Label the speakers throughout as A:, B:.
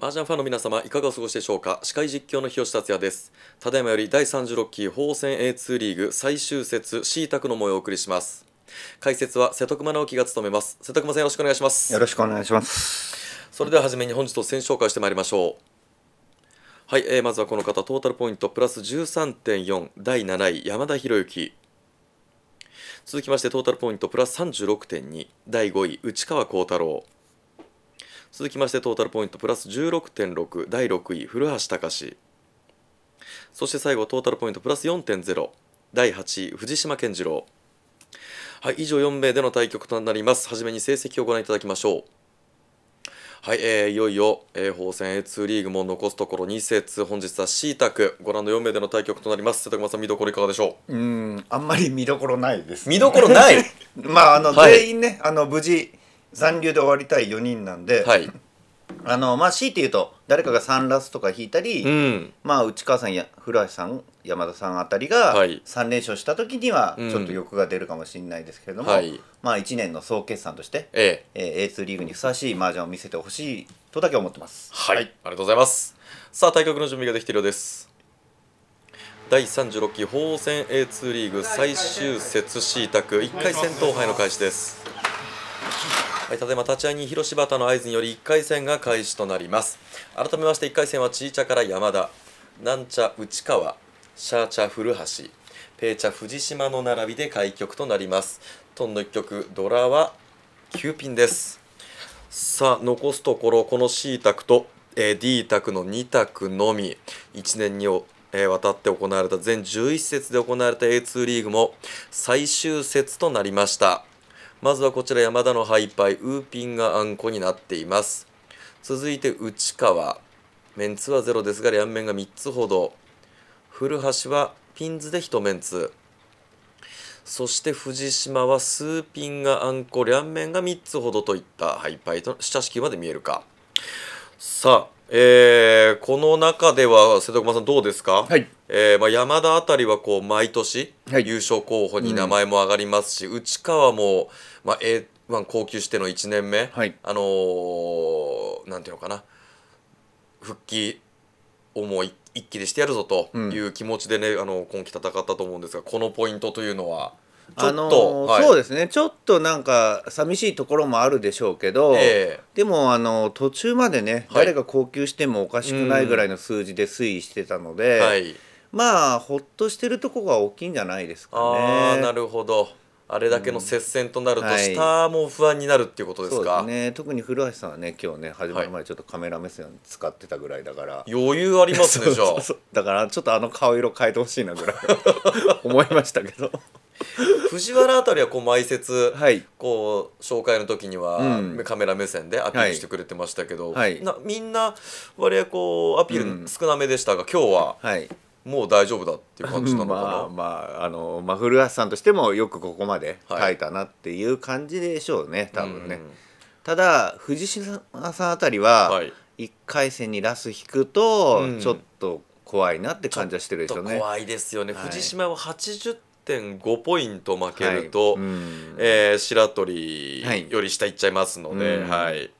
A: 麻雀ファンの皆様いかがお過ごしでしょうか司会実況の日吉達也ですただいまより第36期法戦 A2 リーグ最終節 C 卓の模様をお送りします解説は瀬戸熊直樹が務めます瀬戸熊さんよろしくお願いしますよろしくお願いしますそれでは初めに本日を選紹介してまいりましょうはい、えー、まずはこの方トータルポイントプラス13.4第7位山田博之続きましてトータルポイントプラス36.2第5位内川幸太郎続きましてトータルポイントプラス16.6第6位古橋隆そして最後トータルポイントプラス4.0第8位藤島健次郎はい以上4名での対局となります初めに成績をご覧いただきましょうはい、えー、いよいよ、えー、法戦 A2 リーグも残すところ2節本日はシータクご覧の4名での対局となります瀬戸熊さん見どころいかがでしょううんあんまり見どころないです、ね、見どころない まああの、はい、全員ねあの無事残留で終わりたい4人なんで、はい、あのまあ強いて言うと誰かがサンラスとか引いたり、うん、まあ内川さんや古橋さん山田さんあたりが3連勝した時にはちょっと欲が出るかもしれないですけれども、うんはい、まあ1年の総決算として、えええー、A2 リーグにふさわしい麻雀を見せてほしいとだけ思ってます、はい、はい、ありがとうございますさあ対局の準備ができているようです第36期鳳法戦 A2 リーグ最終節 C 卓1回戦投敗の開始ですはい、ただいま立ち合いに広柴田の合図により1回戦が開始となります改めまして1回戦はちいちゃから山田なんちゃ内川シャーチャ古橋ペーチャ藤島の並びで開局となりますトンの1曲ドラは9ピンですさあ残すところこの C 択と、えー、D 択の2択のみ1年にをえー、渡って行われた全11節で行われた A2 リーグも最終節となりましたまずはこちら山田のハイパイウーピンがあんこになっています続いて内川メンツはゼロですが両面が3つほど古橋はピンズで1メンツそして藤島はスーピンがあんこ両面が3つほどといったハイパイと下敷きまで見えるかさあえー、この中では瀬戸熊さんどうですか、はいえーまあ、山田あたりはこう毎年優勝候補に名前も上がりますし、うん、内川も、まあ、A1 高級しての1年目、はい、あのー、なんていうのかな復帰をもう一気でしてやるぞという気持ちでね、うん、あの今季戦ったと思うんですがこのポイントというのは。ちょっと、あのはい、そうですねちょっとなんか寂しいところもあるでしょうけど、えー、でもあの途中までね、はい、誰が高級してもおかしくないぐらいの数字で推移してたので、はい、まあほっとしてるとこが大きいんじゃないですかね。あなるほどあれだけの接戦となると、下も不安になるっていうことですか、うんはい、ね特に古橋さんはね今日ね始まる前ちょっとカメラ目線使ってたぐらいだから、はい、余裕ありますね じゃあだからちょっとあの顔色変えてほしいなぐらい 思いましたけど 藤原あたりはこう毎節、はい、こう紹介の時には、カメラ目線でアピールしてくれてましたけど、はい、なみんな割合こうアピール少なめでしたが、うん、今日は。はいもう大丈夫だっていう感じなのかな まあ、まあ、あの、まあ、古橋さんとしてもよくここまで書いたなっていう感じでしょうね、はい、多分ね、ただ藤島さんあたりは1回戦にラス引くとちょっと怖いなって感じはしてるでしょうね、怖いですよね、はい、藤島は八十0 5ポイント負けると、はいえー、白鳥より下いっちゃいますので、はい、はい、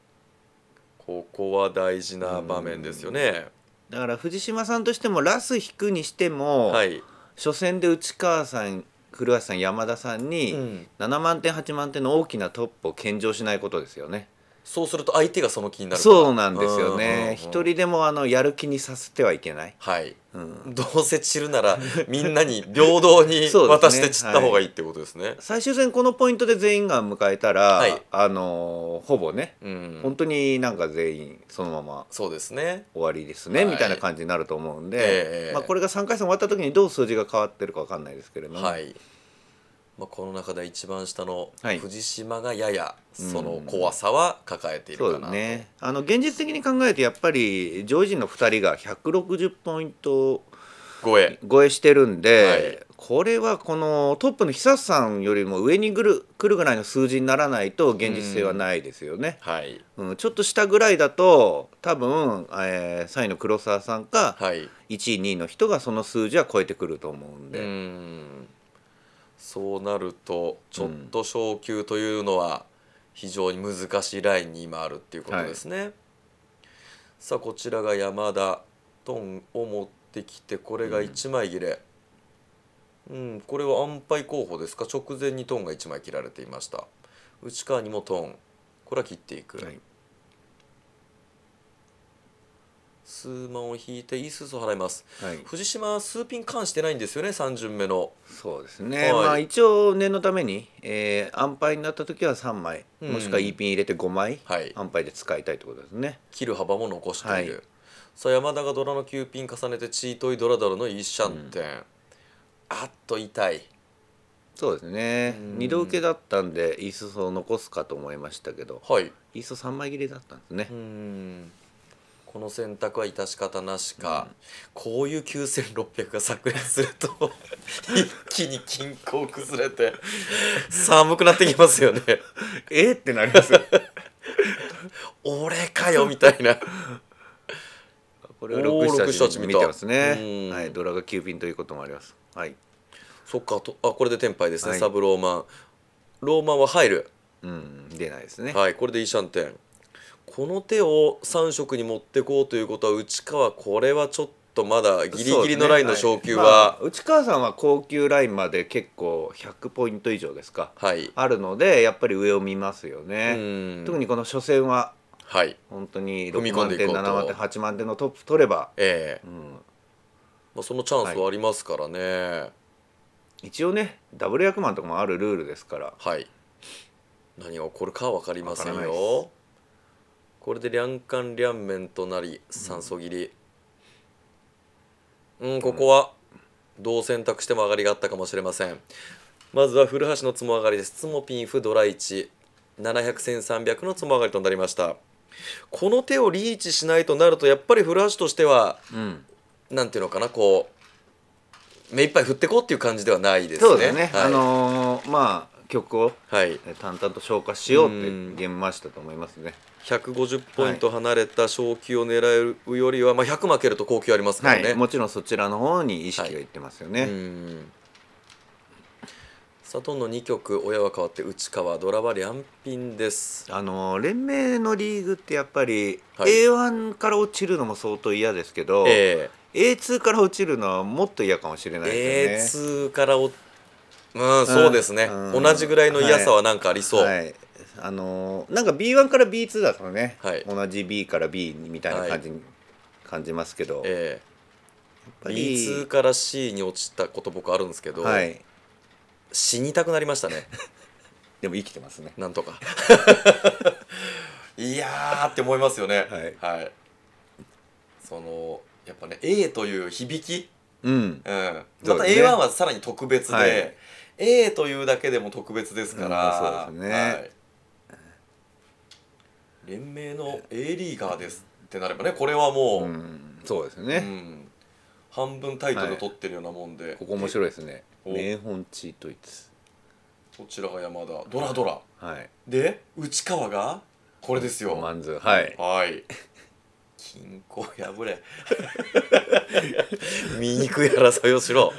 A: ここは大事な場面ですよね。だから藤島さんとしてもラス引くにしても、はい、初戦で内川さん古橋さん山田さんに7万点8万点の大きなトップを献上しないことですよね。そうすると相手がその気になるそうなんですよね。一、人でもあのやる気にさせてはいけない。はい。うん、どうせ散るなら みんなに平等に 渡して散った方がいいってことですね。はい、最終戦このポイントで全員が迎えたら、はい、あのほぼね、うん、本当になんか全員そのままそうですね終わりですね、はい、みたいな感じになると思うんで、えー、まあ、これが3回戦終わった時にどう数字が変わってるか分かんないですけれども。はいまあ、この中で一番下の藤島がややその怖さは抱えているかな、はいうん、ね、あの現実的に考えてやっぱり上位陣の2人が160ポイント超え超えしてるんで、はい、これはこのトップの久さんよりも上にくるくるぐらいの数字にならないと現実性はないですよね。うん、はいうん、ちょっと下ぐらいだと多分、えー、3位の黒沢さんか、はい、1位2位の人がその数字は超えてくると思うんで。うんそうなるとちょっと昇級というのは非常に難しいラインに今あるっていうことですね。はい、さあこちらが山田トンを持ってきてこれが1枚切れ、うん、うん、これは安牌候補ですか直前にトンが1枚切られていました内側にもトンこれは切っていく、はい、数万を引いていい数を払います、はい、藤島数ピン関してないんですよね3巡目のそうですね、はい、まあ一応念のために、えー、安牌になった時は3枚、もしくは E ピン入れて5枚、はい、安牌で使いたいってことですね切る幅も残している、はい、さあ山田がドラの9ピン重ねてチートイドラドラの1シャンテン、うん、あっと痛いそうですね、うん、二度受けだったんでいいすそを残すかと思いましたけど、はい、いいそ3枚切りだったんですねうんこの選択は致し方なしか、うん、こういう9600が炸裂すると 一気に均衡崩れて寒くなってきますよね えってなります 俺かよみたいな
B: これを6たち見てます
A: ね、はい、ドラが9便ということもありますはいそっかとあこれで天敗ですね、はい、サブローマンローマンは入るうん出ないですねはいこれでイシャンテンこの手を3色に持ってこうということは内川これはちょっと。まだギリギリのラインの昇級は、ねはいまあ、内川さんは高級ラインまで結構100ポイント以上ですか、はい、あるのでやっぱり上を見ますよね特にこの初戦は、はい、本当に6万点7万点8万点のトップ取れば、えー、うんまあ、そのチャンスはありますからね、はい、一応ねダブル役満とかもあるルールですからはい何が起こるか分かりませんよこれで両冠両面となり酸素切りうん、ここはどう選択しても上がりがあったかもしれませんまずは古橋のつも上がりですつもピンフドラ1 7001300のつも上がりとなりましたこの手をリーチしないとなるとやっぱり古橋としてはうんなんていうのかなこう目いっぱい振ってこうっていう感じではないですねそうね、はい、あのーまあ曲をはい、淡々と消化しようってうん言いましたと思いますね150ポイント離れた昇級を狙えるよりは、まあ、100負けると高級ありますからね、はい、もちろんそちらの方に意識がいってますよね。はい、サトの2曲親は変わって内川ドラはピンですあの連盟のリーグってやっぱり、はい、A1 から落ちるのも相当嫌ですけど、えー、A2 から落ちるのはもっと嫌かもしれないですね。A2 からうん、そうですね、うん、同じぐらいの嫌さはなんかありそう。はいあのー、なんか B1 から B2 だらね、はい、同じ B から B みたいな感じに感じますけど、はい、え
B: ー、B2
A: から C に落ちたこと僕あるんですけど、はい、死にたくなりましたね でも生きてますねなんとか いやって思いますよねはい、はい、そのやっぱね A という響き、うんうんまた A1 はさらに特別で、はい、A というだけでも特別ですから、うん、そうですね、はい連盟の A リーガーですってなればねこれはもう、うんそうですね、うん半分タイトル取ってるようなもんで、ここ面白いですねお名本チートイツこちらが山田ドラドラ、はいで内川がこれですよマンズはいはい均衡 破れ醜 い争いをしろ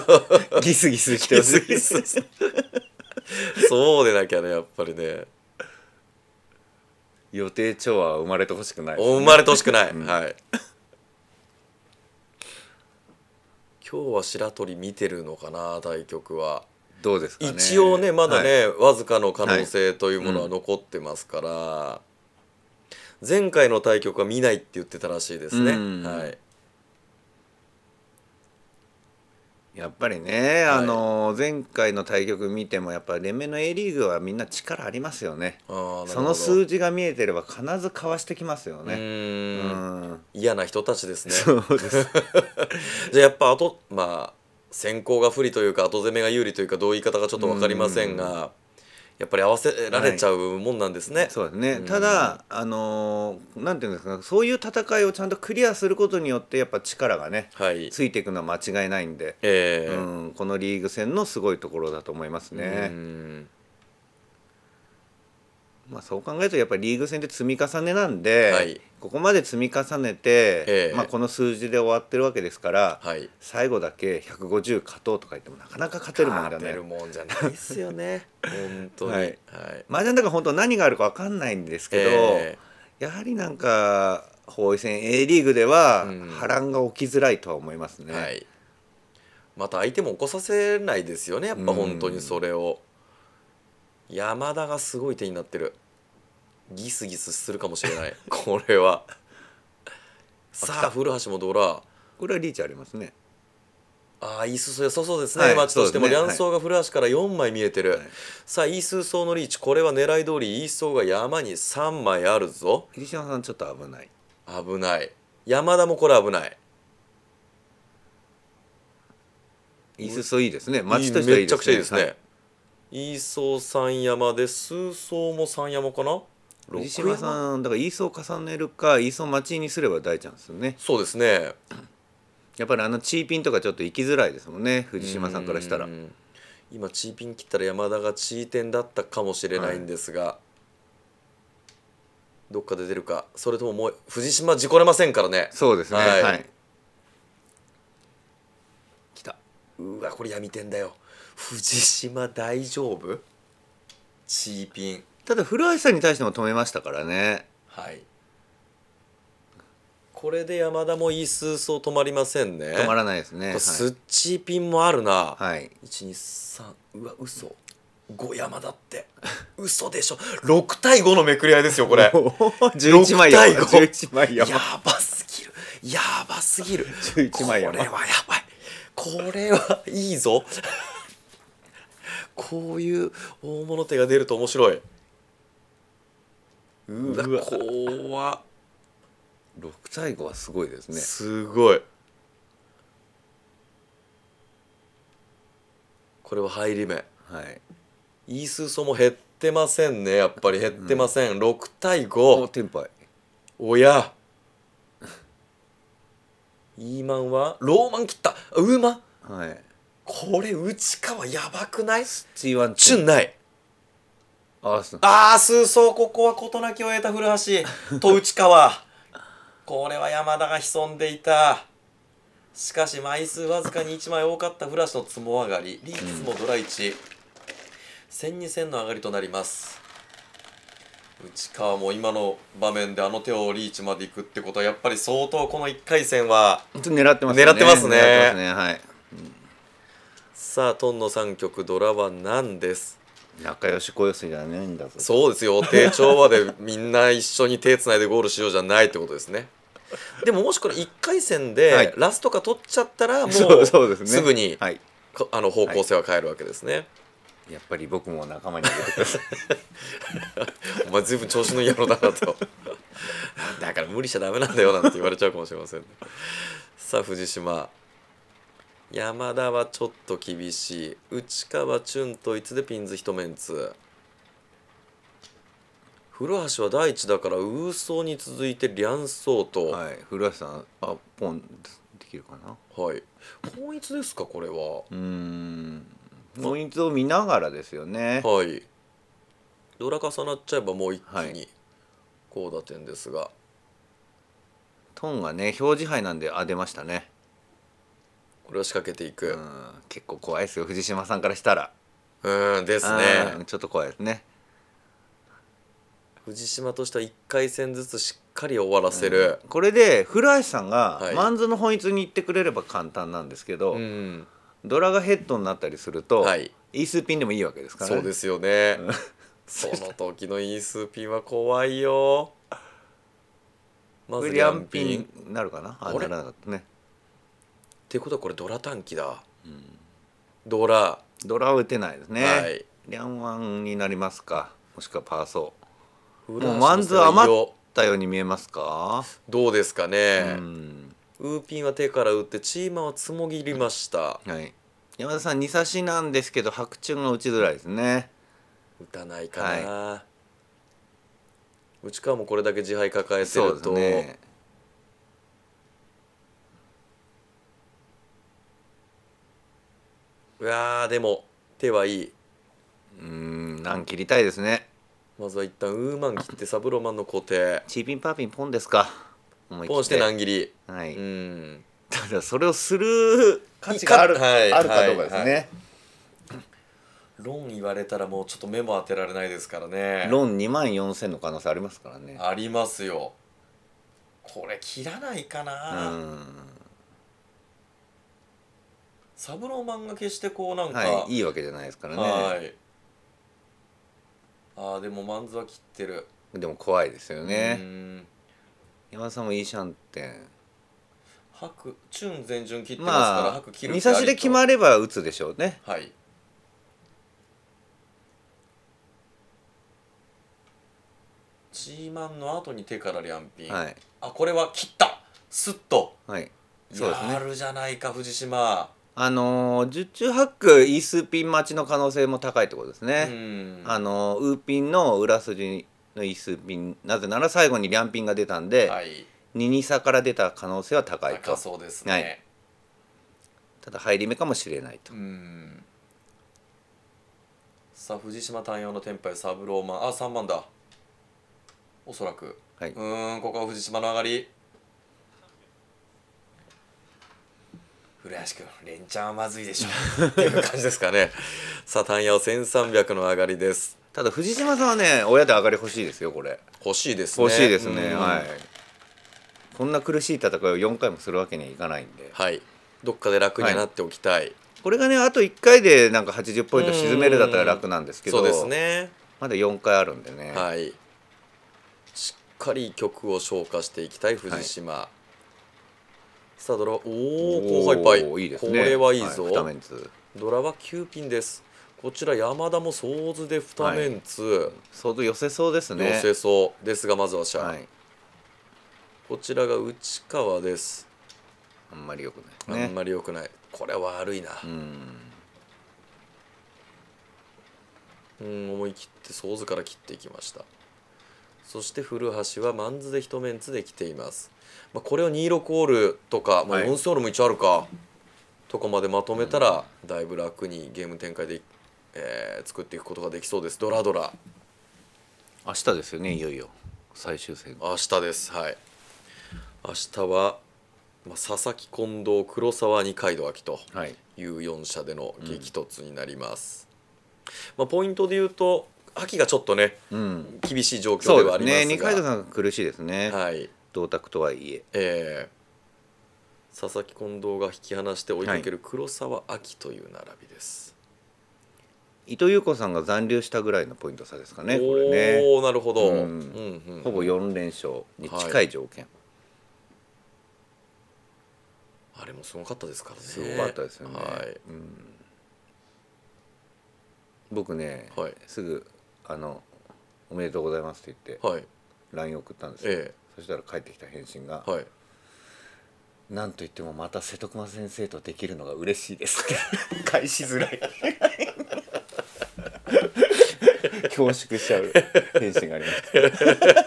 A: ギスギスしてます。そうでなきゃねやっぱりね予定調和生まれてほしくない、ね、生まれてほしくない、うん、はい今日は白鳥見てるのかな対局はどうですか、ね、一応ねまだね、はい、わずかの可能性というものは残ってますから、はいうん、前回の対局は見ないって言ってたらしいですね、はいやっぱりね、はい、あの前回の対局見てもやっぱ連盟の A リーグはみんな力ありますよねその数字が見えてれば必ずかわしてきますよね嫌な人たちですねそうです じゃあやっぱあとまあ先行が不利というか後攻めが有利というかどう言い方かちょっと分かりませんがやっぱり合わせられちゃうもんなんですね。はい、そうですね、うん、ただあのなんていうんですかそういう戦いをちゃんとクリアすることによってやっぱ力がね、はい、ついていくのは間違いないんで、えーうん、このリーグ戦のすごいところだと思いますね。うんまあ、そう考えるとやっぱりリーグ戦って積み重ねなんで、はい、ここまで積み重ねて、えー、まあ、この数字で終わってるわけですから、はい、最後だけ150勝とうとか言ってもなかなか勝てるもんじゃないですよね本当に、はい麻雀だから本当何があるか分かんないんですけど、えー、やはりなんか包囲戦 A リーグでは波乱が起きづらいとは思いますね、うんはい、また相手も起こさせないですよねやっぱ本当にそれを。うん山田がすごい手になってるギスギスするかもしれない これはさあ古橋もドラこれはリーチありますねああイースソ良さそうですね、はい、マッチとしても、ね、両層が古橋から4枚見えてる、はい、さあイースソのリーチこれは狙い通りイースソが山に3枚あるぞ入島さんちょっと危ない危ない山田もこれ危ないイースソいいですねマッチとしてはいいですねめちゃくちゃいいですね、はい、イーソー3山で数層も3山かな藤島さんだからいーそを重ねるかいーそを待ちにすれば大チャンスねそうですねやっぱりあのチーピンとかちょっと行きづらいですもんね藤島さんからしたら今チーピン切ったら山田がチー点だったかもしれないんですが、はい、どっかで出るかそれとももう藤島事故れませんからねそうですねはい、はい、来たうわこれ闇点だよ藤島大丈夫チーピンただ古橋さんに対しても止めましたからねはいこれで山田もいい数走止まりませんね止まらないですねスッチーピンもあるな、はい、123うわ嘘5山だって嘘でしょ6対5のめくり合いですよこれ11 枚山枚やばすぎるやばすぎる11枚これはやばいこれはいいぞこういう大物手が出ると面白いうわ怖っ6対5はすごいですねすごいこれは入り目はいイースーソも減ってませんねやっぱり減ってません、うん、6対5テンパイおやイーマンはローマン切ったウーマンはいこれ内川やばくないスチーワンチュンないああそう、ここは事なきを得た古橋と 内川これは山田が潜んでいたしかし枚数わずかに1枚多かった古橋のつも上がりリーチもドラ1、千二戦2戦の上がりとなります内川も今の場面であの手をリーチまでいくってことはやっぱり相当この1回戦は狙ってますね狙ってますね、はい、さあトンの3曲、ドラは何です仲良し小よすじゃないんだぞそうですよ定調までみんな一緒に手つないでゴールしようじゃないってことですね でももしこれ1回戦でラストか取っちゃったらもうすぐに、はい、あの方向性は変えるわけですね、はい、やっぱり僕も仲間に入れてください お前随分調子のいい野郎だなと だから無理しちゃダメなんだよなんて言われちゃうかもしれません、ね、さあ藤島山田はちょっと厳しい内川チュンといつでピンズ一メンツ古橋は第一だからウーソーに続いてリャンソーとはい古橋さんあポンできるかなはい本一ですかこれはうん本一を見ながらですよねはいドラ重なっちゃえばもう一気に高打点ですが、トンがね表示牌なんであ出ましたねこれを仕掛けていく、うん、結構怖いですよ藤島さんからしたらうんですねちょっと怖いですね藤島としては1回戦ずつしっかり終わらせる、うん、これで古橋さんがマンズの本一に行ってくれれば簡単なんですけど、はい、ドラがヘッドになったりすると、はい、イースピンでもいいわけですからねそうですよね、うん、その時のイースピンは怖いよまずリアンピンなるかなあれならなかったねっていうことはこれドラ短期だ、うん、ドラドラは打てないですね、はい、リャンワンになりますかもしくはパーソーもうワンズ余ったように見えますかどうですかね、うん、ウーピンは手から打ってチーマはつもぎりました、はい、山田さん二差しなんですけど白昼が打ちづらいですね打たないかな、はい、内川もこれだけ自敗抱えてると、ね、うわでも手はいいうん何切りたいですねまずは一旦ウーマン切ってサブロマンの固定チーピンパーピンポンですかポンして何切りはいうんただそれをする価値があるはい、あるかどうかですね、はい言われたらもうちょっと目も当てられないですからねロン2万4000の可能性ありますからねありますよこれ切らないかなうん三郎マンが決してこうなんか、はい、いいわけじゃないですからねはいああでもマンズは切ってるでも怖いですよね山田さんもいいシャンテン白チュン前順切ってますから、まあ、白切る見差しで決まれば打つでしょうねはいチーマンの後に手からリャンピン、はい、あこれは切ったすっと、はい、そうですね、やるじゃないか藤島あの十中八九イースピン待ちの可能性も高いってことですね。あのウーピンの裏筋のイースピンなぜなら最後にリャンピンが出たんで、二二差から出た可能性は高いと。高そうですね。はい、ただ入り目かもしれないと。さあ藤島単用の天杯サブローマンあ三番だ。おそらく。はい、うんここは藤島の上がり。古橋君連チャンはまずいでしょ っていう感じですかねさあ単ヤオ1300の上がりですただ藤島さんはね親で上がり欲しいですよこれ欲しいですね欲しいですね、はいこんな苦しい戦いを4回もするわけにはいかないんではいどっかで楽になっておきたい、はい、これがねあと1回でなんか80ポイント沈めるだったら楽なんですけどそうですねまだ4回あるんでねはいしっかり曲を消化していきたい藤島、はいさあドラおお後輩いっぱいいいです、ね、これはいいぞ、はい、ドラは9ピンですこちら山田も総図で2メンツ、はい、相図寄せそうですね寄せそうですがまずはシャ、はい、こちらが内川ですあんまりよくない、ね、あんまりよくないこれは悪いなうん思い切って総図から切っていきましたそして古橋はマンズで一メンツで来ていますまあ、これを26オールとか、まあ、4ソオールも一応あるか、とかまでまとめたら、だいぶ楽にゲーム展開で、えー、作っていくことができそうですドラドラ明日ですよねいよいよ最終戦明日ですはい明日は、まあ、佐々木近藤黒沢二階堂明という4社での激突になります、うん、まあ、ポイントで言うと秋がちょっとね、うん、厳しい状況ではありますが、ね、二階堂さん苦しいですねはい銅鐸とはいええー、佐々木近藤が引き離して追いかける黒沢明という並びです、はい、伊藤優子さんが残留したぐらいのポイント差ですかねこれねなるほど、うんうんうんうん、ほぼ4連勝に近い条件、はい、あれもすごかったですからねすごかったですよね、はい、うん、僕ね、はい、すぐあの「おめでとうございます」って言って、はい、l i n 送ったんですよ、ええそしたら帰ってきた返信が「はい、なんといってもまた瀬戸熊先生とできるのが嬉しいです」返しづらい恐縮しちゃう返信がありました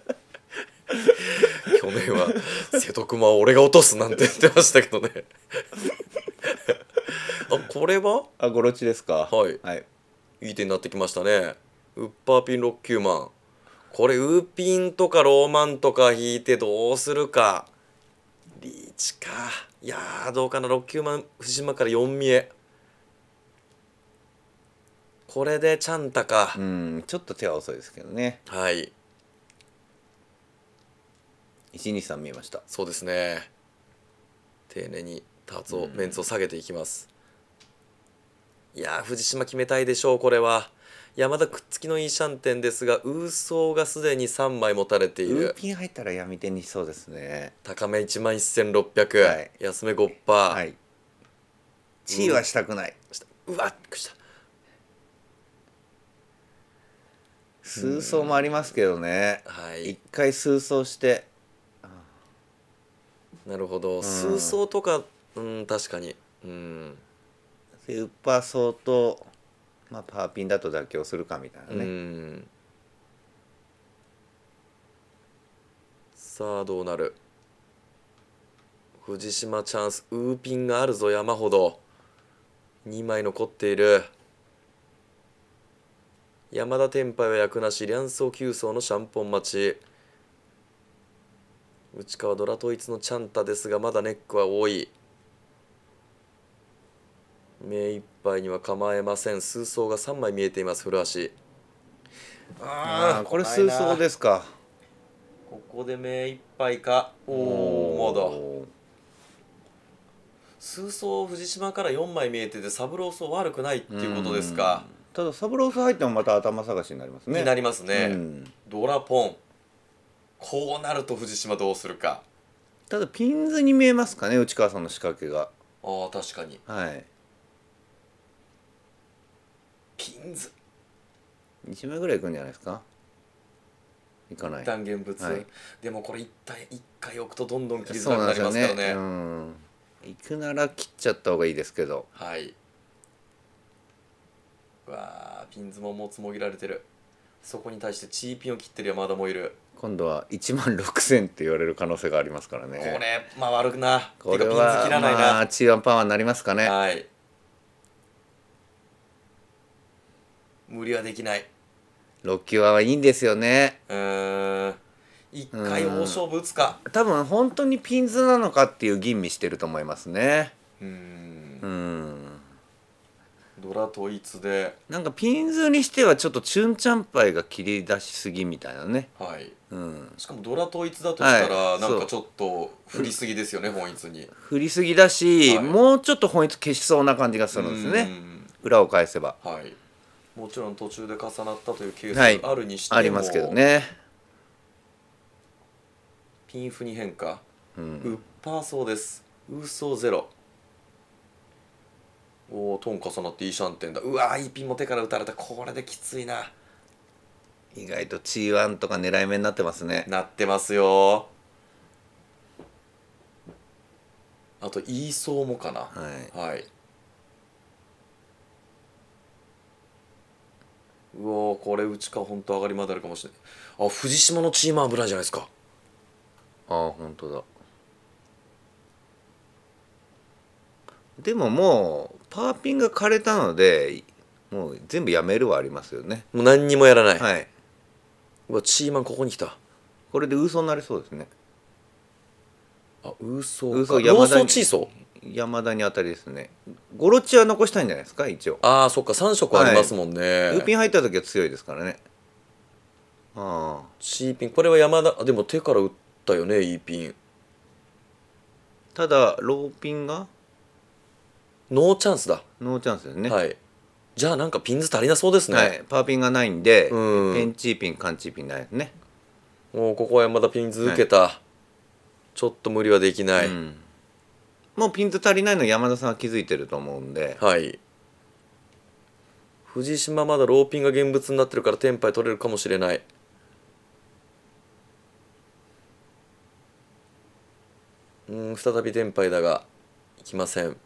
A: 去年は「瀬戸熊は俺が落とす」なんて言ってましたけどね あこれはあごろちですかはい、はい、いい手になってきましたねウッパーピン6 9万これウーピンとかローマンとか引いてどうするかリーチかいやーどうかな6九万藤島から4見えこれでちゃんたかうんちょっと手は遅いですけどねはい123見えましたそうですね丁寧にターツを、うん、メンツを下げていきますいや藤島決めたいでしょうこれは山田くっつきのいいシャンテンですがウーソーがすでに3枚持たれているピン入ったら闇手にしそうですね高め1万1600、はい、安め5%、はい、
B: 地位はした
A: くない、うわっくした数層もありますけどね、はい、一回数層してなるほど、うん、数層とかうん確かにうんでウッパー層とまあ、パーピンだと妥協するかみたいなね、さあどうなる藤島チャンスウーピンがあるぞ山ほど2枚残っている山田天杯は役なし両走急走のシャンポン待ち内川ドラ統一のチャンタですがまだネックは多い目いっぱいには構えません数層が3枚見えています古橋ああこれ数層ですかここで目いっぱいかおおまだ数層藤島から4枚見えてて三郎層悪くないっていうことですかただ三郎層入ってもまた頭探しになりますねになりますねドラポンこうなると藤島どうするかただピンズに見えますかね内川さんの仕掛けがああ確かにはいピンズ1枚ぐらいいくんじゃないですかいかない断言物、はい、でもこれ一体一回置くとどんどん切りづらくなりますからねね行くなら切っちゃった方がいいですけどはいわあピンズももうつもぎられてるそこに対してチーピンを切ってる山田もいる今度は1万6000って言われる可能性がありますからねこれまあ悪くなこれはピンズ切らないな、まあ、チーワンパワーになりますかねはい無理はできない6球はいいんですよねうん一回大勝負打つか多分本当にピンズなのかっていう吟味してると思いますねうんうんドラ統一でなんかピンズにしてはちょっとチュンチャンパイが切り出しすぎみたいなねはい、うん、しかもドラ統一だとしたら、はい、なんかちょっと振りすぎですよね、本一に振りすぎだし、はい、もうちょっと本一消しそうな感じがするんですね裏を返せばはいもちろん途中で重なったというケースがあるにしても、はい、ありますけどねピンフに変化、うん、ウッパーソーですウーソーゼロおおトン重なっていいシャンテンだうわいいピンも手から打たれたこれできついな意外と G1 とか狙い目になってますねなってますよあとソーもかなはい、はいうわこれうちか本当上がりまであるかもしれないあ藤島のチームは危ないじゃないですかああ本当だでももうパーピンが枯れたのでもう全部やめるはありますよねもう何にもやらない、はいうわチーマンここに来たこれでウソになりそうですねあウーソウソー山田にロソウチーソー山田にあたりですねゴロチは残したいんじゃないですか一応ああそっか3色ありますもんね、はい、ルーピン入った時は強いですからねああチーピンこれは山田でも手から打ったよねイーピンただローピンがノーチャンスだノーチャンスですねはいじゃあなんかピンズ足りなそうですね、はい、パーピンがないんで、うん、ペンチーピンカンチーピンないですねもうここは山田ピンズ受けた、はい、ちょっと無理はできない、うんもうピント足りないの山田さんは気づいてると思うんではい藤島まだローピンが現物になってるからテンパイ取れるかもしれないうん再びテンパイだがいきません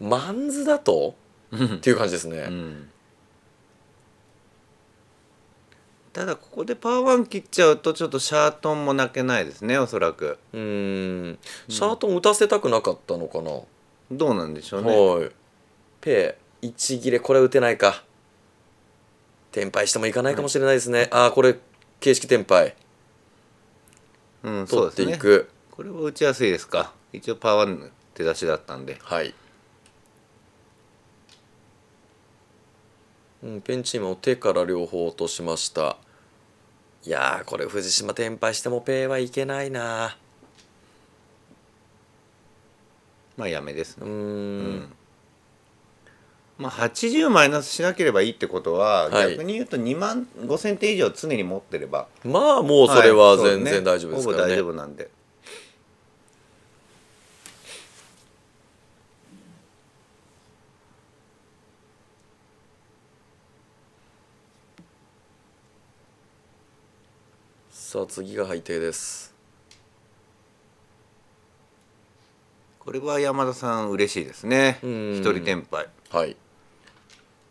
A: マンズだと っていう感じですね、うんただここでパワーワン切っちゃうとちょっとシャートンも泣けないですねおそらくうんシャートン打たせたくなかったのかな、うん、どうなんでしょうねはいペー1切れこれ打てないか転敗してもいかないかもしれないですね、はい、ああこれ形式転敗うんそうですねいくこれは打ちやすいですか一応パワーワン手出しだったんではいうん、ペンチームを手から両方落としましたいやこれ藤島転敗してもペイはいけないなまあやめですねうん、うんまあ、80マイナスしなければいいってことは、はい、逆に言うと2万5000点以上常に持ってればまあもうそれは全然大丈夫ですからね、はい、ほぼ大丈夫なんでさあ次が背底ですこれは山田さん嬉しいですね一人転敗はい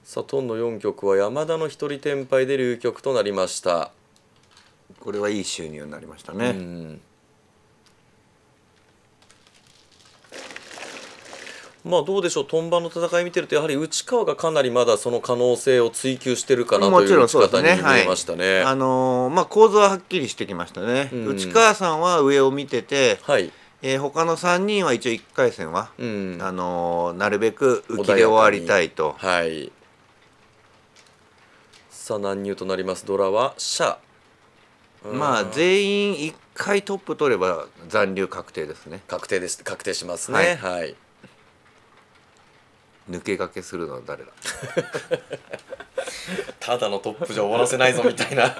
A: さあトンの4曲は山田の一人転敗で流局となりましたこれはいい収入になりましたねまあどうでしょう、トンバの戦い見てると、やはり内川がかなりまだその可能性を追求してるかなという打ち方に見えましたね。ねはい、あのー、まあ構造ははっきりしてきましたね。うん、内川さんは上を見てて、はい。えー、他の3人は一応1回戦は、うん、あのー、なるべく浮きで終わりたいと。はい、さあ難入となりますドラはシャ、まあ全員1回トップ取れば残留確定ですね確定です確定しますねはい、はい抜け駆けするのは誰だただのトップじゃ終わらせないぞみたいな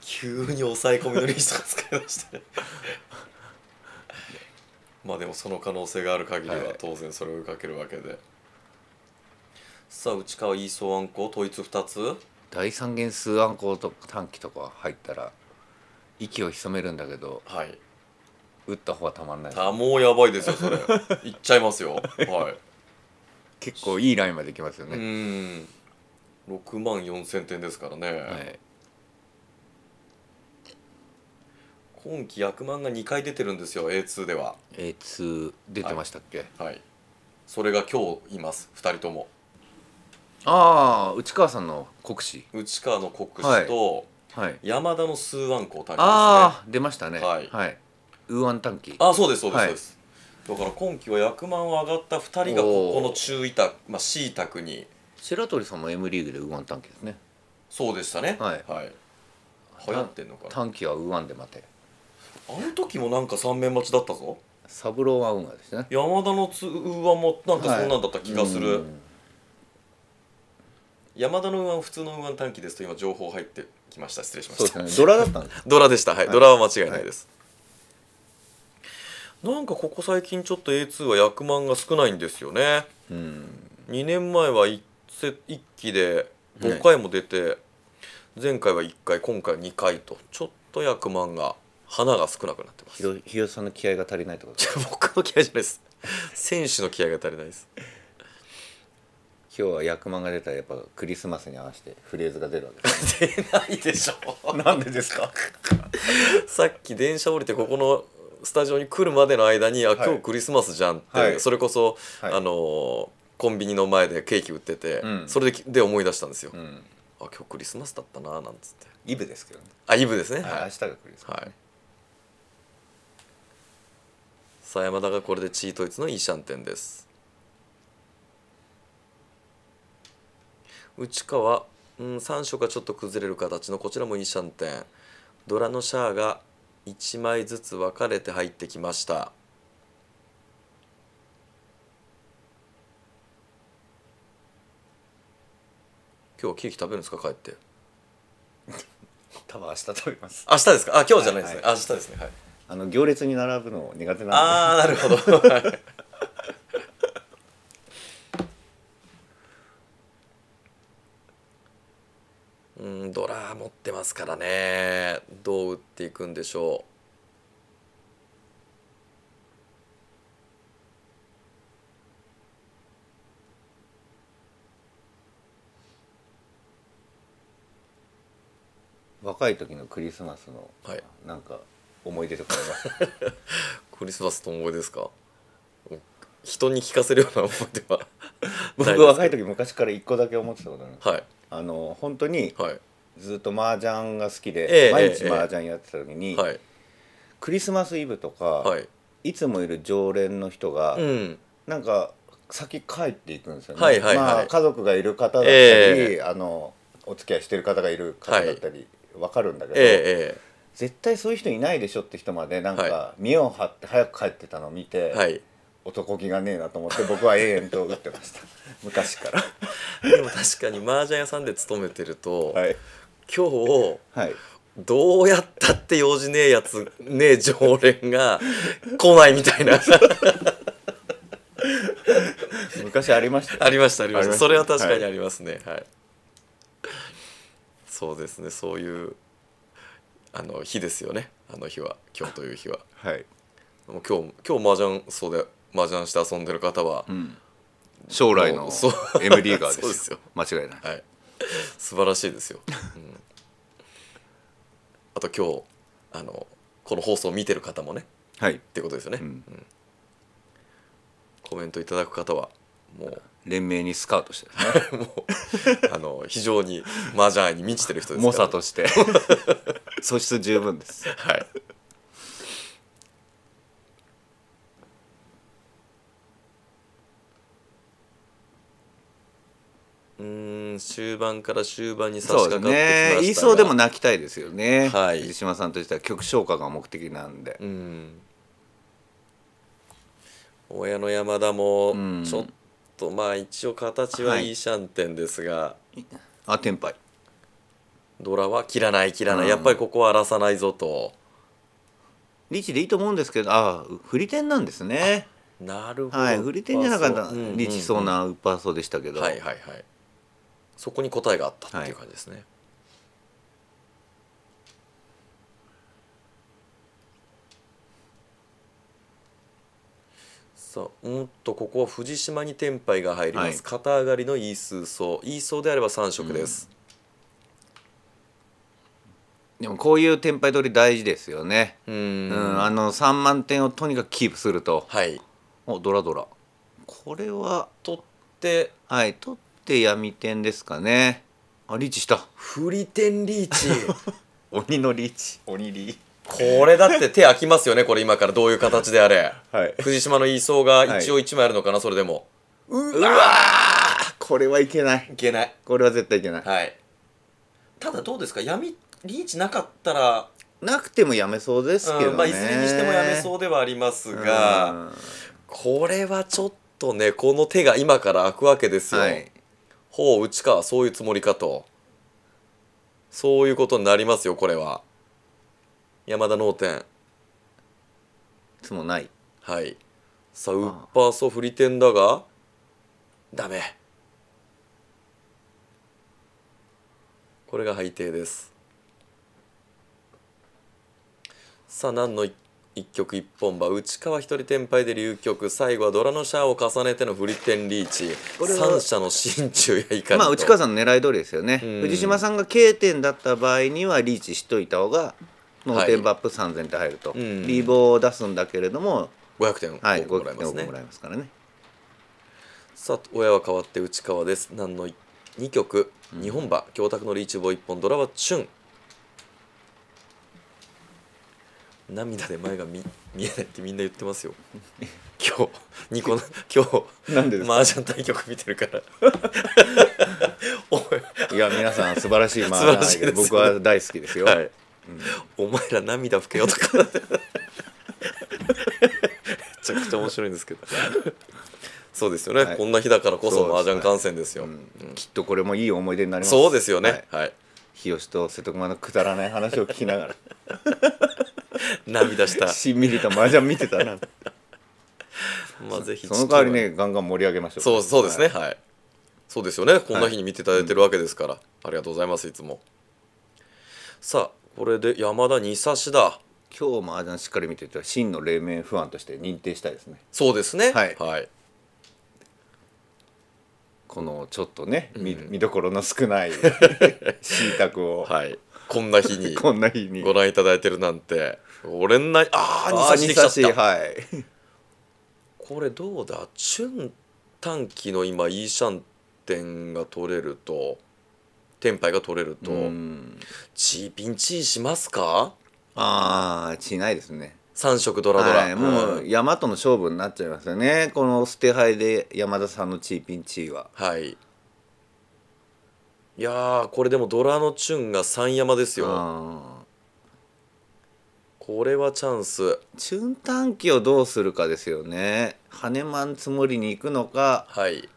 A: 急に抑え込みのリストが使いしまあでもその可能性がある限りは当然それを追いかけるわけで、はい、さあ内川イーソーアンコ統一2つ第三元数アンコと短期とか入ったら息を潜めるんだけど、はい、打った方がたまんないですあもうやばいですよそれい っちゃいますよはい結構いいラインまでいきますようね、ん6万4000点ですからね、はい、今期役満が2回出てるんですよ A2 では A2 出てましたっけ、はいそれが今日います2人ともああ内川さんの国士内川の国士とはい山田の数万個対決、すねああ出ましたねはいはいウーアン短期あそうですそうです、そうですだから今期は役満を上がった2人がここの中委まあ、C 託に白鳥さんも M リーグでウーアン短期ですねそうでしたねはい、はい、流行ってんのかな短期はウーアンで待てあの時もなんか三面待ちだったぞサブローはウーアですね山田の通話もなんかそんなんだった気がする、うん山田の運搬普通のウーアン短期ですと今情報入ってきました失礼しまそうしですたねドラだったんです ドラでしたはい、ドラは間違いないです、なんかここ最近ちょっと A2 は薬満が少ないんですよね、うん、2年前は 1, 1期で5回も出て、前回は1回今回は2回とちょっと薬満が花が少なくなってますひよさんの気合が足りないってことですか 僕の気合じゃないです選手の気合が足りないです今日は役満が出たらやっぱクリスマスに合わせてフレーズが出るわけです 出ないでしょ なんでですかさっき電車降りてここのスタジオに来るまでの間に「あ今日クリスマスじゃん」って、はい、それこそ、はい、あのコンビニの前でケーキ売ってて、うん、それでで思い出したんですよ。うん、あ今日クリスマスだったななんつってイブですけどねあイブですね、はい、明日がクリスマス、はい、さあ山田がこれでチートイツのいいシャンテンです内川、うん、3色がちょっと崩れる形のこちらもいいシャンテンドラのシャアが1枚ずつ分かれて入ってきました。今日ケーキ食べるんですか帰って多分明日食べます明日ですかあ今日じゃないですね、はいはい、明日ですねはいあの行列に並ぶの苦手なああなるほどうんドラ持ってますからねどう打っていくんでしょう若い時のクリスマスの、はい、なんか思い出とかあります クリスマスと思い出ですか人に聞かせるような思い出は僕若い時昔から一個だけ思ってたことあります、はいあの本当にずっと麻雀が好きで、毎日麻雀やってた時に、クリスマスイブとか、い、つもいる常連の人が、うなんか先帰っていくんですよね、まあ、家族がいる方だったり、あのお付き合いしてる方がいる方だったり、は分かるんだけど、絶対そういう人いないでしょって人までなんか、見栄を張って早く帰ってたのを見て。男気がねえなと思って僕は永遠と打ってました 昔からでも確かに麻雀屋さんで勤めてると、はい、今日、はい、どうやったって用事ねえやつねえ常連が来ないみたいな 昔ありました、ありましたありましたそれは確かにありますね、はい、はい、そうですねそういうあの日ですよねあの日は今日という日ははいもう今日今日麻雀そうで麻雀して遊んでる方は、うん、将来の M リーガーですよ 間違いない、はい、素晴らしいですよ、うん、あと今日あのこの放送を見てる方もね、はい、ってことですよね、うん、うん、コメントいただく方はもう連名にスカウトして、ね、もうあの非常にマージャン愛に満ちてる人ですから、ね、猛者として 素質十分ですはいうん終盤から終盤に差し掛かってきましたね、言いそうでも泣きたいですよね、はい、藤島さんとしては曲消化が目的なんで。うん親の山田もちょっと、うん、まあ一応形はいいシャンテンですが、はい、あ天ンドラは切らない切らない、うん、やっぱりここは荒らさないぞとリーチでいいと思うんですけどあ振り点なんですねなるほど、はい、振り点じゃなかった、うんうんうん、リーチそうなウッパーソでしたけど、はいはいはいそこに答えがあったっていう感じですね。はいさあうんとここは藤島に天杯が入ります、はい、肩上がりのイースーソーイーソーであれば三色です、でもこういう天杯取り大事ですよねうんあの三万点をとにかくキープするとはいおドラドラこれは取ってはい取って闇天ですかねあリーチしたフリテンリーチ 鬼のリーチ鬼リーこれだって手空きますよねこれ今からどういう形であれ、はい、藤島の位相が一応一枚あるのかな、それでもうわこれはいけないいけないこれは絶対いけない、はい、ただどうですか闇リーチなかったらなくてもやめそうですけど、ねうん、まあ、いずれにしてもやめそうではありますが、これはちょっとねこの手が今から開くわけですよ、はい、ほううちかそういうつもりかとそういうことになりますよこれは山田脳天いつもないはいさあウッパーソフリテンだがダメこれが背底ですさあ何の一一曲一本場内川一人テンパイで流局最後はドラのシャアを重ねてのフリテンリーチ三者の心中やいかにまあ内川さんの狙い通りですよね、藤島さんが K 点だった場合にはリーチしといた方が脳天バップ3000点入ると、はい、リーボを出すんだけれども500点を、はい、もらいすもらますからねさあ親は変わって内川です何の2曲日本馬教託のリーチボー1本ドラはチュン涙で前が見見えないってみんな言ってますよ 今日ニコ 今日でで麻雀対局見てるから おいいや皆さん素晴らしいまあ、いで僕は大好きですよ、はいうん、お前ら涙拭けよとかめちゃくちゃ面白いんですけどそうですよね、はい、こんな日だからこそ麻雀観戦ですよ、ねうん、きっとこれもいい思い出になりますそうですよねはい、はい、日吉と瀬戸熊のくだらない話を聞きながら涙したしんみりと麻雀見てたな まあぜひその代わりねガンガン盛り上げましょうそうそうですねはい、そうですよねこんな日に見ていただいてるわけですから、ありがとうございますいつもさあこれで山田2差しだ今日麻雀しっかり見てて真の黎明不安として認定したいですねそうですねはい、はい、このちょっとね、見見どころの少ないしいたくをはいこんな日に こんな日にご覧いただいてるなんて俺んなああ2刺しできちゃったはいこれどうだチュン短期の今イーシャンテンが取れるとテンパイが取れると、チーピンチーしますかああチーないですね3色ドラドラ、はい、もう大和の勝負になっちゃいますよねこの捨て牌で山田さんのチーピンチーははいいやこれでもドラのチュンが3山ですよこれはチャンス中短期をどうするかですよねハネマンつもりに行くのかはい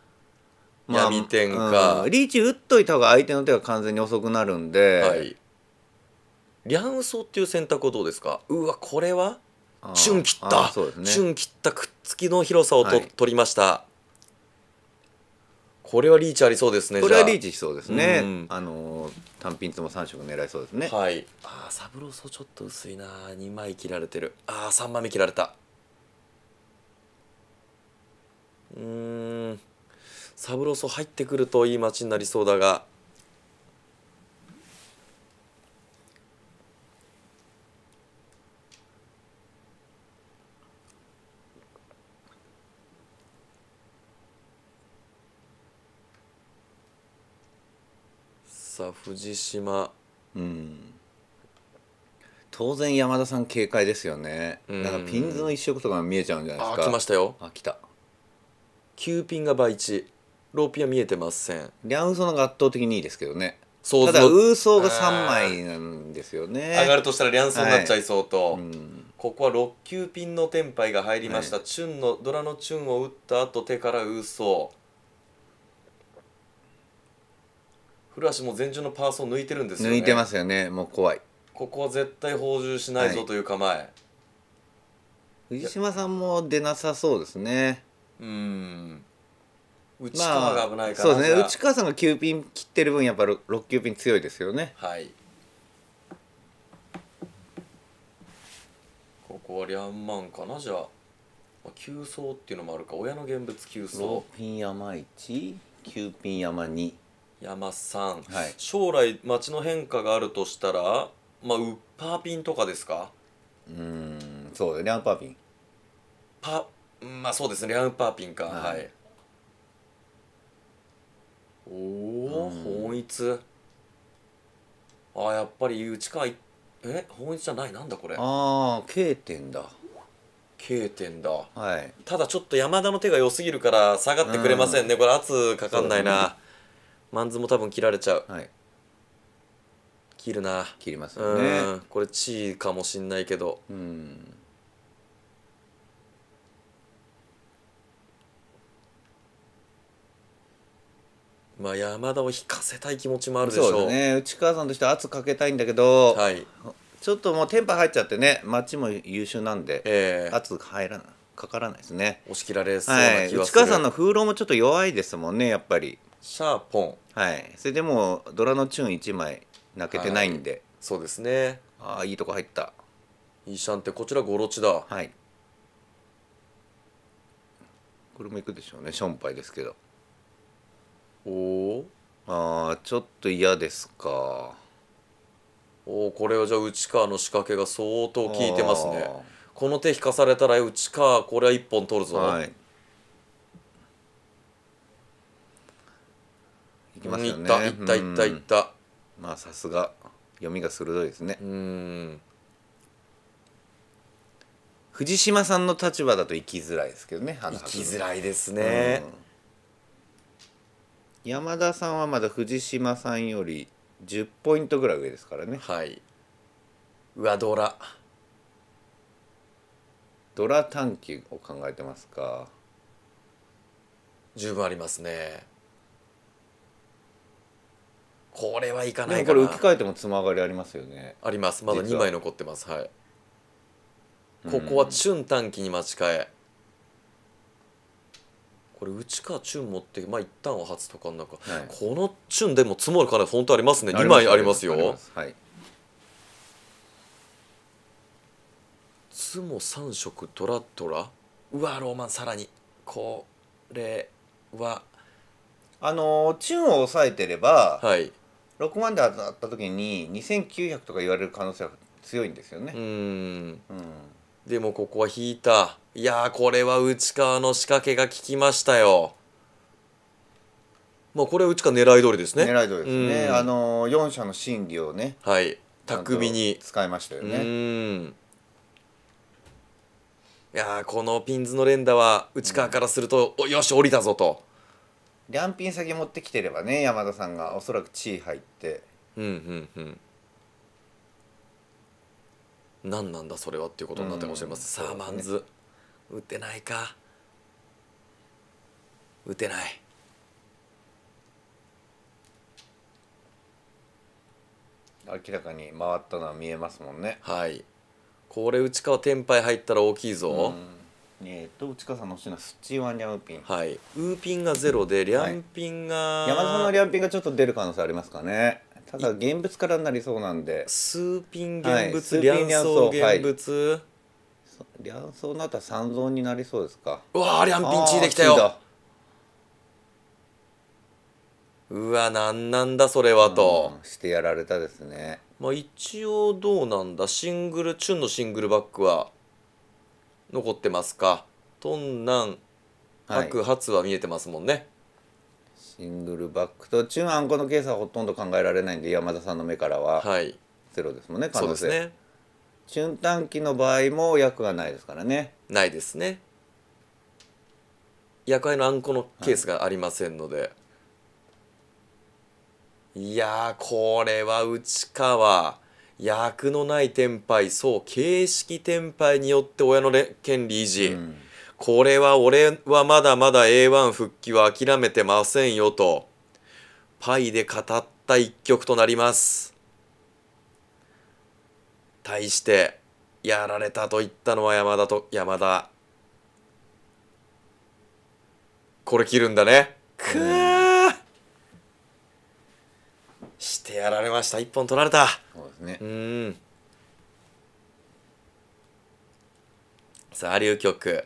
B: まあ、闇点か、うん、
A: リーチ打っといた方が相手の手が完全に遅くなるんで、はい、リャンソっていう選択をどうですかうわこれはチュン切った、チュン切ったくっつきの広さをと、はい、取りましたこれはリーチありそうですねこれはリーチしそうですね、うん、あのー単品とも3色狙いそうですねはいああサブロソちょっと薄いな2枚切られてるああ3枚目切られたうんサブロソ入ってくるといい町になりそうだが藤島うん当然山田さん警戒ですよねだからピンズの一色とか見えちゃうんじゃないですかあ来ましたよあ来た9ピンが倍1ローピンは見えてませんリャンウソのが圧倒的にいいですけどねただウーソーが3枚なんですよね上がるとしたらリャンソーになっちゃいそうと、はいうん、ここは6級ピンのテンパイが入りました、はい、チュンのドラのチュンを打った後手からウーソー古橋も前中のパースを抜いてるんですよね抜いてますよねもう怖いここは絶対放銃しないぞという構え、はい、藤島さんも出なさそうですねうん内川が危ないから、まあ、そうですね内川さんが9ピン切ってる分やっぱ 6, 6ピン強いですよねはいここはリャンマンかなじゃあ急走っていうのもあるか親の現物急走6ピン山1 9ピン山2山さん、はい、将来街の変化があるとしたらまあウッパーピンとかですかうんそうだねアンパーピンパまあそうですねアンパーピンか、はい、はい、おお、本一あやっぱりうちかいえ本一じゃないなんだこれああ K 点だ K 点だはいただちょっと山田の手が良すぎるから下がってくれませんね、これ圧かかんないな、マンズも多分切られちゃうはい切るな切りますよねこれ地位かもしんないけどうんまあ山田を引かせたい気持ちもあるでしょうそうだね内川さんとしては圧かけたいんだけど、はいちょっともうテンパ入っちゃってね町も優秀なんでええ圧入らないかからないですね押し切られそうない気は内する川さんの風浪もちょっと弱いですもんねやっぱりシャーポンはいそれでもドラのチューン1枚泣けてないんで、そうですねああいいとこ入ったいいシャンってこちらゴロチだはいこれもいくでしょうねションパイですけどおおああちょっと嫌ですかおおこれはじゃあ内川の仕掛けが相当効いてますねこの手引かされたら内川これは一本取るぞ、はいきまね。いったいったいったいった。まあさすが読みが鋭いですね。うん藤島さんの立場だと生きづらいですけどね生きづらいですね、うん、山田さんはまだ藤島さんより10ポイントぐらい上ですからねはい上ドラドラ短期を考えてますか十分ありますねこれはいかないかなこれ浮き替えてもつまがりありますよねありますまだ2枚残ってますはいここはチュン短期に待ち替えこれ内かチュン持ってまあ一旦は初とかの中、はい、このチュンでも積もる可能性本当ありますね2枚ありますよはいツモ3色トラトラうわローマンさらにこれはあのチュンを抑えてれば、はい、6万で当たった時に2900とか言われる可能性は強いんですよね。うんうんでもここは引いた。いやーこれは内川の仕掛けが効きましたよ。まあこれは内川狙い通りですね。狙い通りですね。あのー、4社の心理をね。はい。巧みに使いましたよね。うんいやこのピンズの連打は内川からすると、うん、よし降りたぞとピン先持ってきてればね山田さんがおそらく地位入ってうんうんうん何なんだそれはっていうことになったかもしれません、うん、サーマンズ、ね、打てないか打てない明らかに回ったのは見えますもんねはいこれ内川天敗入ったら大きいぞ、うんえーと、内川さんの欲しいのはスチワンリャウピンはいウーピンがゼロでリャンピンが、はい、山田さんのリャンピンがちょっと出る可能性ありますかねただ現物からなりそうなんで数ピン現物、はい、リャンソー現物、リャンソーのあた三蔵になりそうですかうわーリャンピンチーできたようわなんなんだそれはと、してやられたですねまあ一応どうなんだシングルチュンのシングルバックは残ってますかトンナン白髪は見えてますもんね、はい、シングルバックとチュンアンコのケースはほとんど考えられないんで山田さんの目からははい。ゼロですもんね、可能性そうですねチュン短期の場合も役がないですからねないですね役割のあんこのケースがありませんので、はい、いやこれは内川役のない天敗そう形式天敗によって親の権利維持、うん、これは俺はまだまだ A1 復帰は諦めてませんよとパイで語った一曲となります対してやられたと言ったのは山田と山田これ切るんだねくー、うんしてやられました一本取られたそうですねうんさあ龍局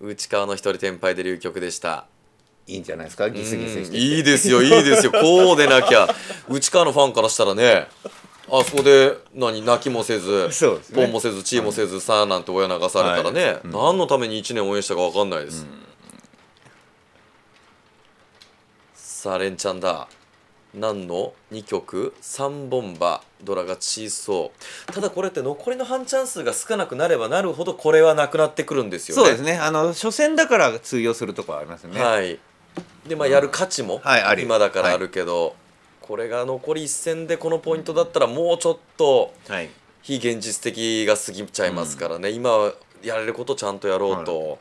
A: 内川の一人天敗で龍局でしたいいんじゃないですかギスギスしていいですよいいですよこうでなきゃ内川のファンからしたらねあそこで何泣きもせず、ね、ポンもせずチーもせず、さあなんて親流されたらね、はい何のために1年応援したか分かんないです、うんさあ連ちゃんだ何の2曲3本馬ドラが小そうただこれって残りの半チャン数が少なくなればなるほどこれはなくなってくるんですよねそうですねあの初戦だから通用するとこありますねはいでまあやる価値も、今だからあるけど、はい、これが残り1戦でこのポイントだったらもうちょっと非現実的が過ぎちゃいますからね、うん、今やれることちゃんとやろうと。はい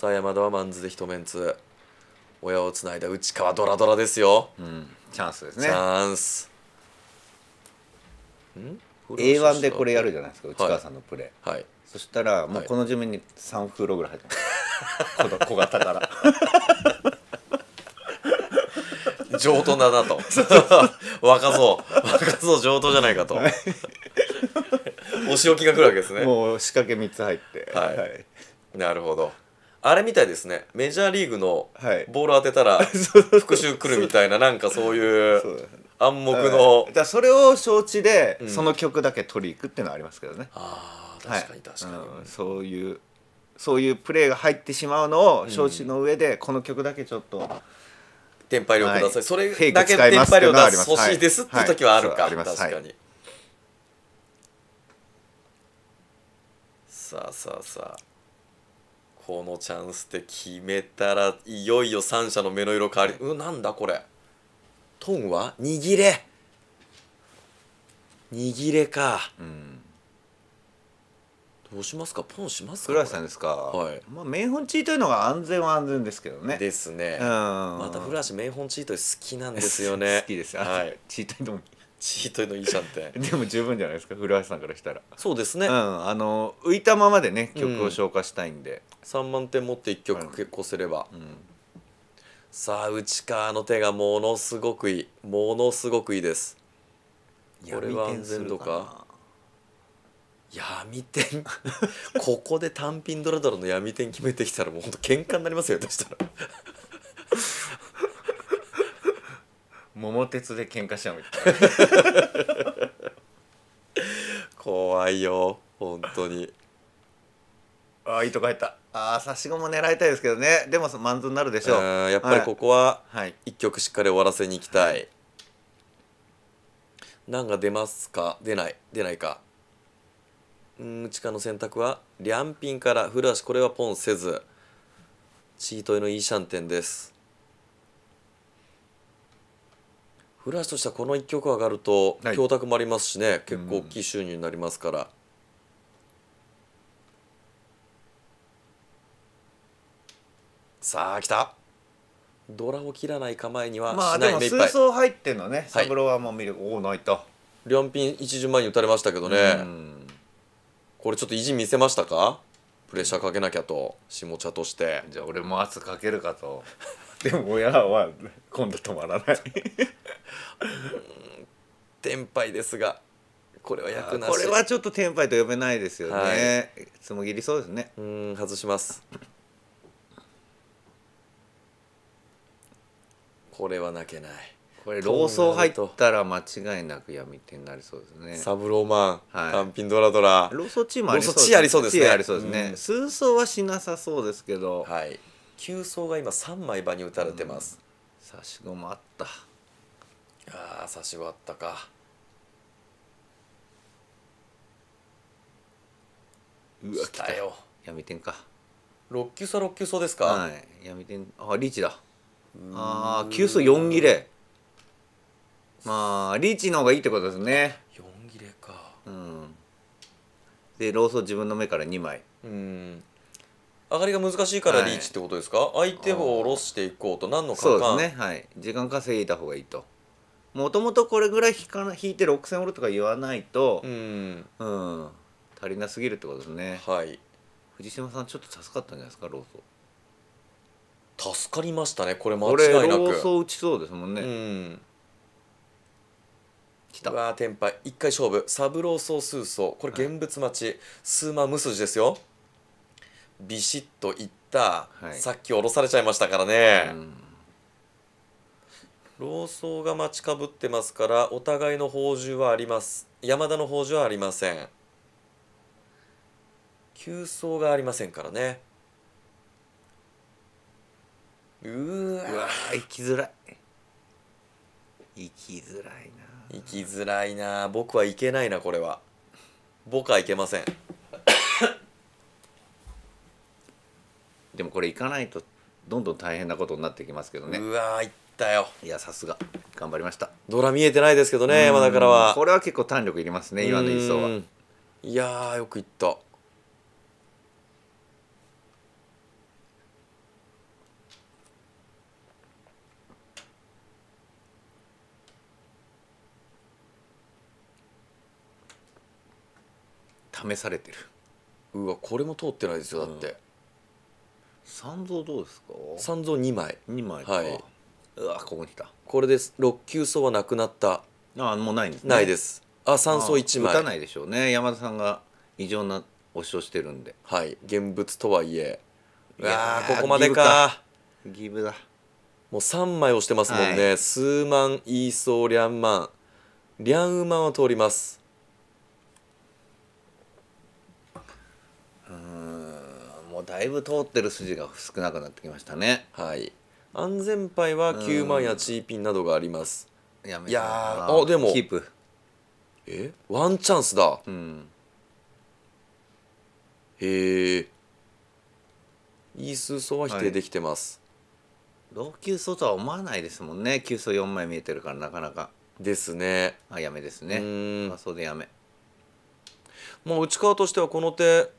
A: さあ山田はマンズで一メンツ親をつないだ内川ドラドラですよ、うん、チャンスですねチャンスん A1 でこれやるじゃないですか内川さんのプレー、はい、そしたらもうこの地面に3フロぐらい入ってます、はい、小型から上等だなと若そう若そう上等じゃないかと、はい、お仕置きが来るわけですねもう仕掛け3つ入ってはい、はい、なるほどあれみたいですねメジャーリーグのボール当てたら 復讐来るみたいななんかそういう暗黙の、だそれを承知でその曲だけ取りいくっていうのはありますけどね、ああ確かに確かに、はいうん、そういうそういうプレーが入ってしまうのを承知の上で、この曲だけちょっとテンパイをください、はい、それだけテンパイを出してほしいですっていう時はあるか、はいはい、確かに、さあさあさあこのチャンスで決めたらいよいよ三者の目の色変わりうなんだこれトンは握れ握れか、うん、どうしますかポンしますかさんですかはいまあ名本チートいうのが安全は安全ですけどねですねうんまた古橋名本チート好きなんですよね 好きですはい、チートイのチートイのいいじゃんって でも十分じゃないですか古橋さんからしたらそうですね、うん、あの浮いたままでね曲を消化したいんで、うん3万点持って1曲結構すれば、うん、さあ内川の手がものすごくいいものすごくいいですこれは安全度か闇点ここで単品ドラドラの闇点決めてきたらもうほんと喧嘩になりますよとしたら桃鉄で喧嘩しちゃうみたいな怖いよ本当にああいいとこ入ったああ差し子も狙いたいですけどねでもマンズになるでしょうやっぱりここは一曲しっかり終わらせに行きたい、はい、何が出ますか出ない出ないかうん内川の選択はリャンピンからフラッシュ。これはポンせずチートイのいいシャンテンですフラ古橋としてはこの1曲上がると供託もありますしね、はい、結構大きい収入になりますから。うんさあ来たドラを切らない構えにはまあでも数層入ってんのね三郎はもう見る、おお泣いた両ピン一巡前に打たれましたけどねこれちょっと意地見せましたかプレッシャーかけなきゃと下茶としてじゃあ俺も圧かけるかと でも親は今度止まらない 天敗ですがこれは役なしこれはちょっと天敗と呼べないですよね、はい、つもぎりそうですねうん外しますこれは泣けないこれ老僧入ったら間違いなく闇手になりそうですねサブローマン、はい、単品ドラドラ老僧チームありそうですねありそうですねありそうですね、数層はしなさそうですけどはい急層が今3枚場に打たれてます、うん、刺し子もあったあー刺し子あったかうわ来たよ闇点か6級差6級層ですかはい闇点あリーチだああ急須4切れまあリーチの方がいいってことですね4切れかうんでローソー自分の目から2枚うん上がりが難しいからリーチってことですか、はい、相手を下ろしていこうと何のそうですねはい時間稼いだ方がいいともともとこれぐらい引か引いて6,000ルとか言わないとうん、うん、足りなすぎるってことですねはい藤島さんちょっと助かったんじゃないですかローソー助かりましたねこれ間違いなくこれ打ちそうですもんねうんきたうわ天敗一回勝負三郎草数草これ現物待ち、はい、マ万無筋ですよビシッといった、はい、さっき下ろされちゃいましたからね、うん老僧が待ちかぶってますからお互いの宝珠はあります山田の宝珠はありません急走がありませんからねうわ生きづらい生きづらいな生きづらいな僕はいけないなこれは僕はいけません でもこれ行かないとどんどん大変なことになってきますけどねうわー行ったよいやさすが頑張りましたドラ見えてないですけどね山田からはこれは結構胆力いりますね岩の理想はいやよくいった試されてるうわこれも通ってないですよだって、うん、三蔵どうですか三蔵2枚2枚か、はい、うわここにたこれです6級層はなくなったあもうないんです、ね、ないですあ三層1枚打たないでしょうね山田さんが異常な押しをしてるんではい現物とはいえいやここまでかギブだもう3枚押してますもんね、はい、数万イーソーリ万ンマリャンウーマンは通りますだいぶ通ってる筋が少なくなってきましたねはい安全牌は9万やチーピンなどがありますやめいやあでもキープえワンチャンスだ、うん、へえいい数層は否定できてます、はい、老朽層とは思わないですもんね9層4枚見えてるからなかなかですねあやめですねうん、まあ、そうでやめもう内川としてはこの手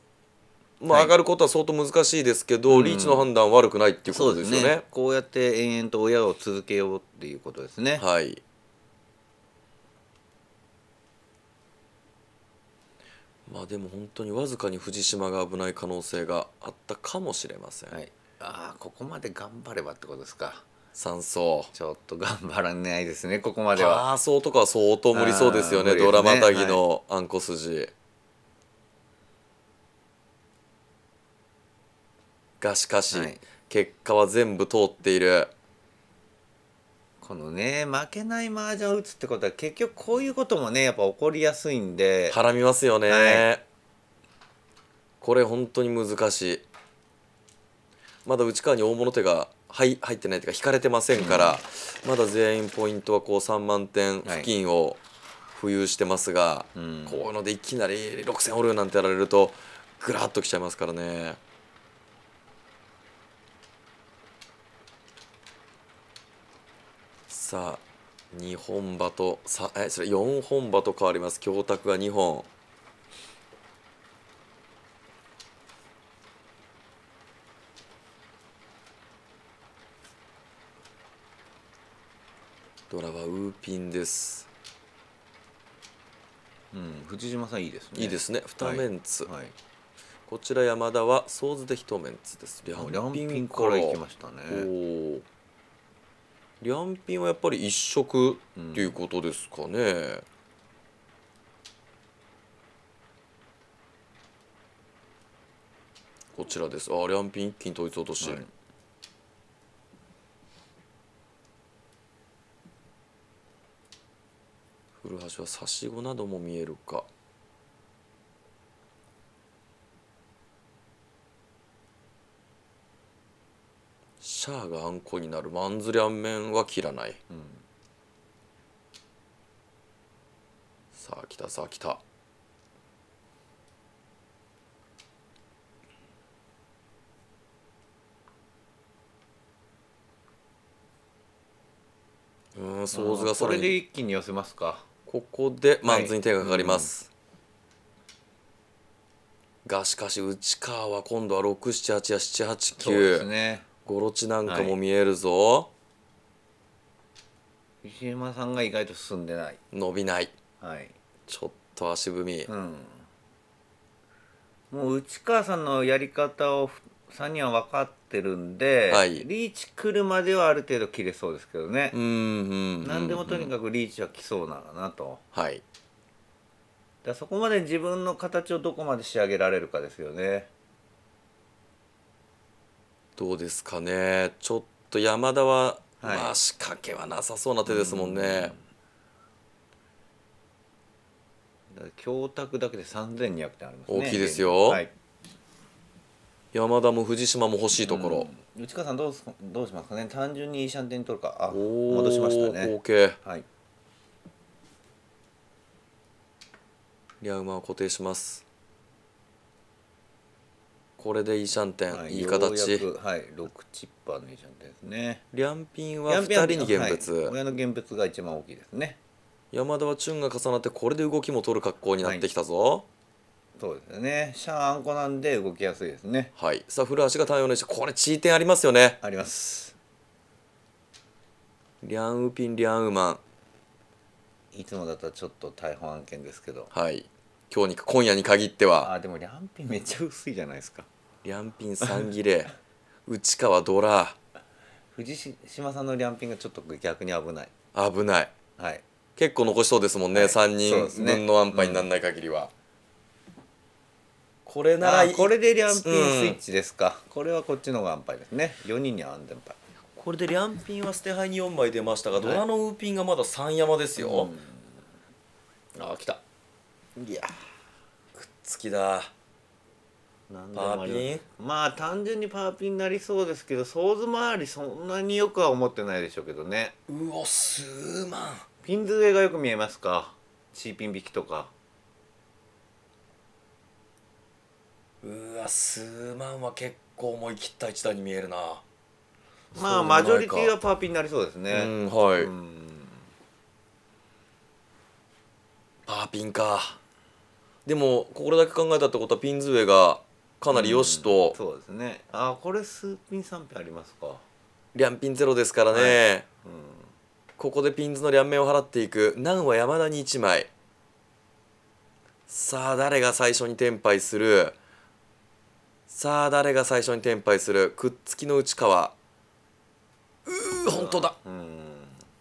A: まあ、上がることは相当難しいですけど、はい、リーチの判断悪くないっていうことですよねうんね、こうやって延々と親を続けようっていうことですねはいまあでも本当にわずかに藤島が危ない可能性があったかもしれません、はい、ああここまで頑張ればってことですか三走ちょっと頑張らないですねここまでは3走とかは相当無理そうですよね、ね、ドラマタギのあんこ筋、はいがしかし、はい結果は全部通っているこのね負けない麻雀を打つってことは結局こういうこともねやっぱ起こりやすいんで絡みますよね、はい、これ本当に難しいまだ内川に大物手が入入ってないというか引かれてませんから、うん、まだ全員ポイントはこう3万点付近を浮遊してますが、はいうん、こういうのでいきなり6,000ホールなんてやられるとぐらっときちゃいますからね。さあ2本馬とさえそれ4本馬と変わります教託が2本ドラはウーピンですうん藤島さんいいですねいいですね2メンツ、はいはい、こちら山田は総図で1メンツです両品からいきましたねおおりゃはやっぱり一色っていうことですかね、うん、こちらですありゃんぴ一気に統一落とし、はい、古橋は差し子なども見えるかシャアがあんこになるマンズリャン麺は切らない、うん、さあ来たさあ来たうん想像がそれで一気に寄せますかここでマンズに手がかかります、はいうん、がしかし内川は今度は678や789、ね、ゴロチなんかも見えるぞ、石山さんが意外と進んでない伸びないはいちょっと足踏み、うんもう内川さんのやり方をさ人は分かってるんで、はい、リーチ来るまではある程度切れそうですけどねうん何でもとにかくリーチは来そうなのなとはいだそこまで自分の形をどこまで仕上げられるかですよねどうですかねちょっと山田は、はい、まあ仕掛けはなさそうな手ですもんね。供託だけで三千二百点あります、ね、大きいですよ、はい、山田も藤島も欲しいところ、内川さんどうどうしますかね単純にシャンテン取るかあ戻しましたね OK、はい、リアウマを固定しますこれでいいシャンテン、はい、いい形はい六チッパーのいいシャンテンですねリャンピンは二人に現物、はい、親の現物が一番大きいですね山田はチュンが重なってこれで動きも取る格好になってきたぞ、はいそうですね。シャンアンコなんで動きやすいですね。はい。さあ、古橋が対応の石、これ、チーテンありますよね。あります。リャンウピン、リャンウマン。いつもだったらちょっと逮捕案件ですけど。はい。今日に今夜に限ってはあでもリャンピンめっちゃ薄いじゃないですかリャンピン三切れ 内川ドラ藤島さんのリャンピンがちょっと逆に危ない危ない、はい、結構残しそうですもんね、はい三3人ね分の安牌にならない限りは、これならいこれでリャンピンスイッチですか、これはこっちの方がパイですね4人にはンパイこれでリャンピンは捨て牌に4枚出ましたが、ドラのウーピンがまだ3山ですよ、うんあー来たいやくっつきだ何でパーピンまあ単純にパーピンになりそうですけど想像周りそんなによくは思ってないでしょうけどねうお数万ピンズ上がよく見えますかーピン引きとかうわ数万は結構思い切った一打に見えるな
B: まあマジョリティは
A: パーピンになりそうですうねんはい、うんパーピンかでもこれだけ考えたってことはピンズウェがかなりよしと、うん、そうですねあこれ数ピン3ピンありますか2ピンゼロですからね、はいうん、ここでピンズの両面を払っていく難は山田に1枚さあ誰が最初に転敗するさあ誰が最初に転敗するくっつきの内川うー本当だうん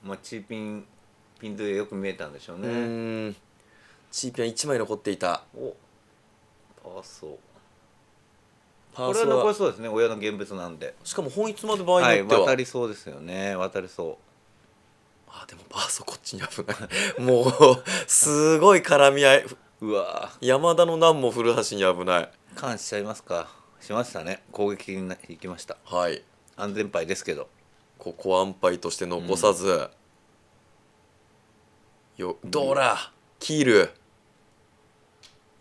A: まあチーピンピンズよく見えたんでしょうねうんチーピア1枚残っていたおパーソ
B: パこーれは残りそうですね
A: 親の現物なんでしかも本一まで場合によっては、渡りそうですよね渡りそうあでもパーソこっちに危ない もうすごい絡み合いうわ山田の難も古橋に危ない感しちゃいますかしましたね攻撃にいきましたはい安全牌ですけどここは安牌として残さず、よドうラキール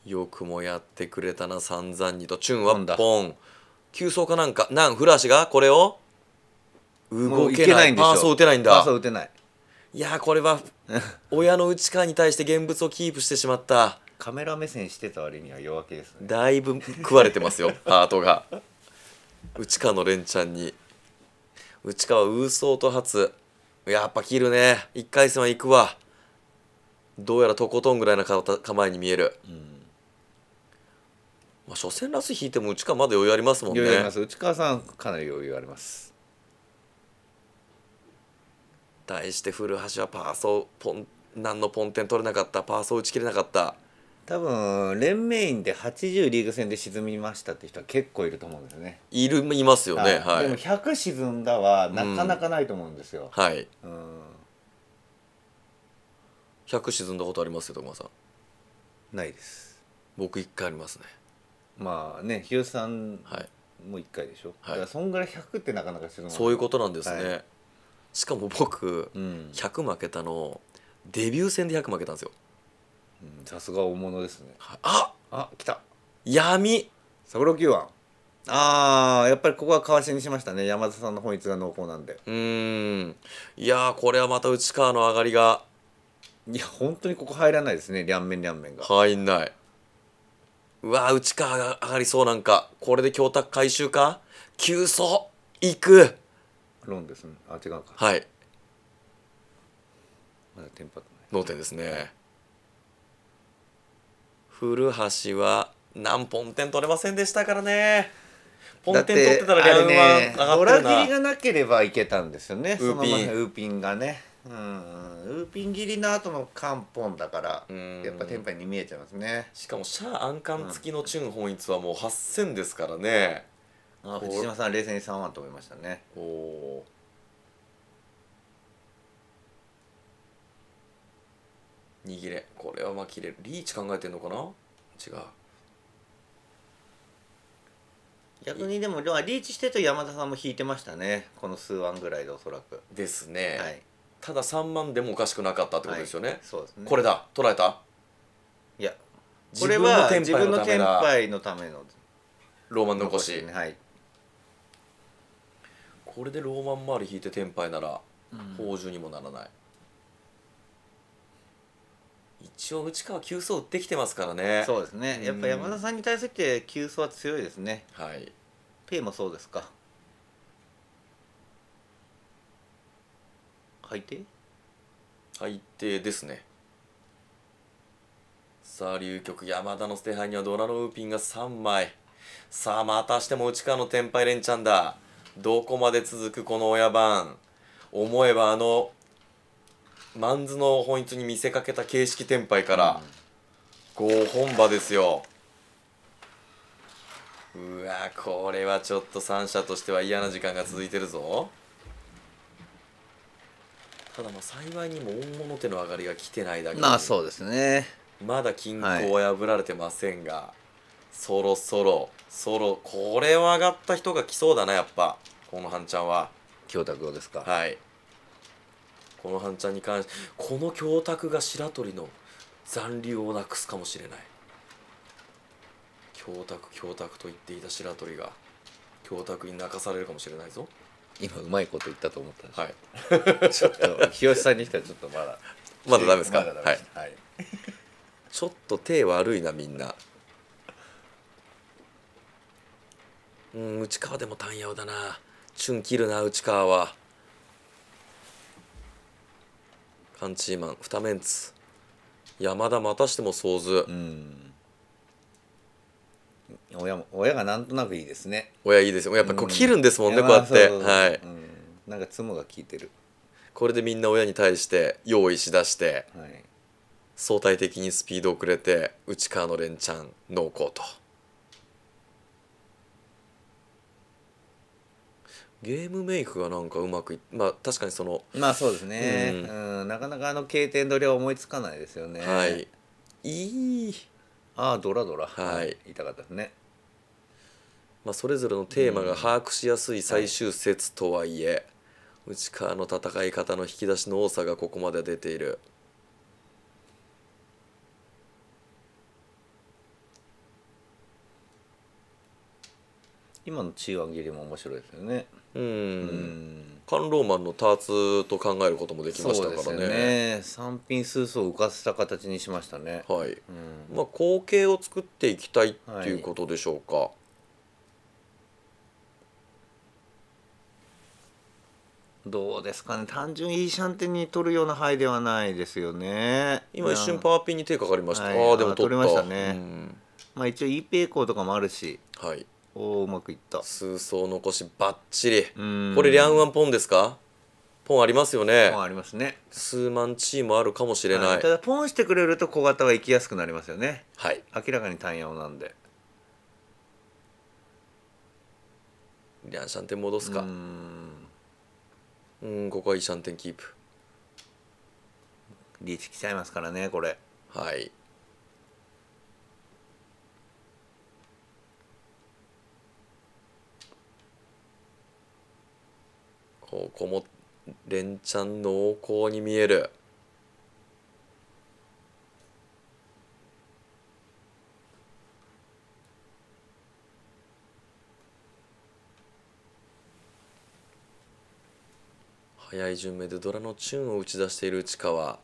A: よくもやってくれたな散々にとチュンはポン急走かなんかなん古橋がこれを動けないパーソー打てないんだパーソー打てないいやこれは 親の内川に対して現物をキープしてしまったカメラ目線してた割には弱気ですねだいぶ食われてますよ ハートが内川の連ちゃんに内川ウーソーと初やっぱ切るね1回戦は行くわどうやらとことんぐらいの構えに見える、うんまあ、初戦ラス引いても内川まだ余裕ありますもんね内川さんかなり余裕あります対して古橋はパーソーポン何のポンテン取れなかったパーソー打ち切れなかった多分連盟員で80リーグ戦で沈みましたって人は結構いると思うんですよねいるいますよね、はい、でも100沈んだはなかなかないと思うんですよ、うん、はい、うん、100沈んだことありますよ徳間さんないです僕1回ありますねまあね日吉さんも1回でしょ、はい、だからそんぐらい100ってなかなかするもそういうことなんですね、はい、しかも僕、うん、100負けたのデビュー戦で100負けたんですよさすが大物ですねああ来た闇三ー九番あーやっぱりここはかわしにしましたね山田さんの本一が濃厚なんでうんいやこれはまた内川の上がりがいや本当にここ入らないですね両面両面が入んないうわ内川が上がりそうなんかこれで供託回収か急走行くロンですねあ違うかはいまだテンパってない脳天ですね古橋は何本点取れませんでしたからねポン取ってたらャは上がってるな、ね、ドラ切りがなければいけたんですよねそのウーピンがねうんウーピン切りの後の漢方だからやっぱ天パに見えちゃいますねしかもシャアンカン付きのチュン本一はもう8000ですからね、うん、あ藤島さん冷静に3万と思いましたねおお握れこれはまあ切れるリーチ考えてんのかな違う逆にでもリーチしてと山田さんも引いてましたねこの数万ぐらいでおそらくですねはいただ3万でもおかしくなかったってことですよねはい、そうですねこれだ捉えたいやこれは自分の天敗のためのローマン残し、ね、はい、これでローマン周り引いて天敗なら宝珠にもならない、うん、一応内川急走打ってきてますからねそうですねやっぱ山田さんに対して急走は強いですね、はいペイもそうですか海底海底ですねさあ流局山田の捨て牌にはドラローピンが3枚さあまたしても内川の天敗連チャンだどこまで続くこの親番思えばあのマンズの本一に見せかけた形式天敗から5本場ですようわこれはちょっと三者としては嫌な時間が続いてるぞただまあ幸いにも大物手の上がりが来てないだけまあそうですねまだ均衡は破られてませんが、はい、そろそろそろこれは上がった人が来そうだなやっぱこの半ちゃんは京卓郎ですかはいこの半ちゃんに関してこの京卓が白鳥の残留をなくすかもしれない京卓京卓と言っていた白鳥が京卓に泣かされるかもしれないぞ今うまいこと言ったと思ったはい、ちょっと吉さんにしてはちょっとまだまだダメですか、ま、はい、はい、ちょっと手悪いなみんなうん内川でも単ヤだなチュン切るな内川はカンチーマン二メンツ山田またしても想像うん親も親がなんとなくいいですね親いいですよやっぱこう切るんですもんね、うん、こうやってはい、うん、なんかツムが効いてるこれでみんな親に対して用意しだして、はい、相対的にスピード遅れて内川の連チャン濃厚とゲームメイクがなんかうまくいまあ確かにそのまあそうですね、うん、うん、なかなかあの経験取りは思いつかないですよねはいいいああドラドラはい痛かったですねまあ、それぞれのテーマが把握しやすい最終節とはいえ、内川の戦い方の引き出しの多さがここまで出ている。今の中盤切りも面白いですよね。うん、ローマンのターツと考えることもできましたからねね三品数層を浮かせた形にしましたねはい、うん、まあ後継を作っていきたいっていうことでしょうか、はい、どうですかね単純いいシャンテに取るような牌ではないですよね今一瞬パワーピンに手かかりました、はい、ああでも取りましたね、うん、まあ一応 E ペイコーとかもあるしはいおうまくいった数層残しばっちりこれリャンワンポンですかポンありますよねポンありますね数万チームあるかもしれない、ただポンしてくれると小型は行きやすくなりますよねはい明らかに単用なんでリャンシャンテン戻すかうんここはいいシャンテンキープリーチ来ちゃいますからねこれはいここも連チャン濃厚に見える早い順目でドラのチュンを打ち出している内川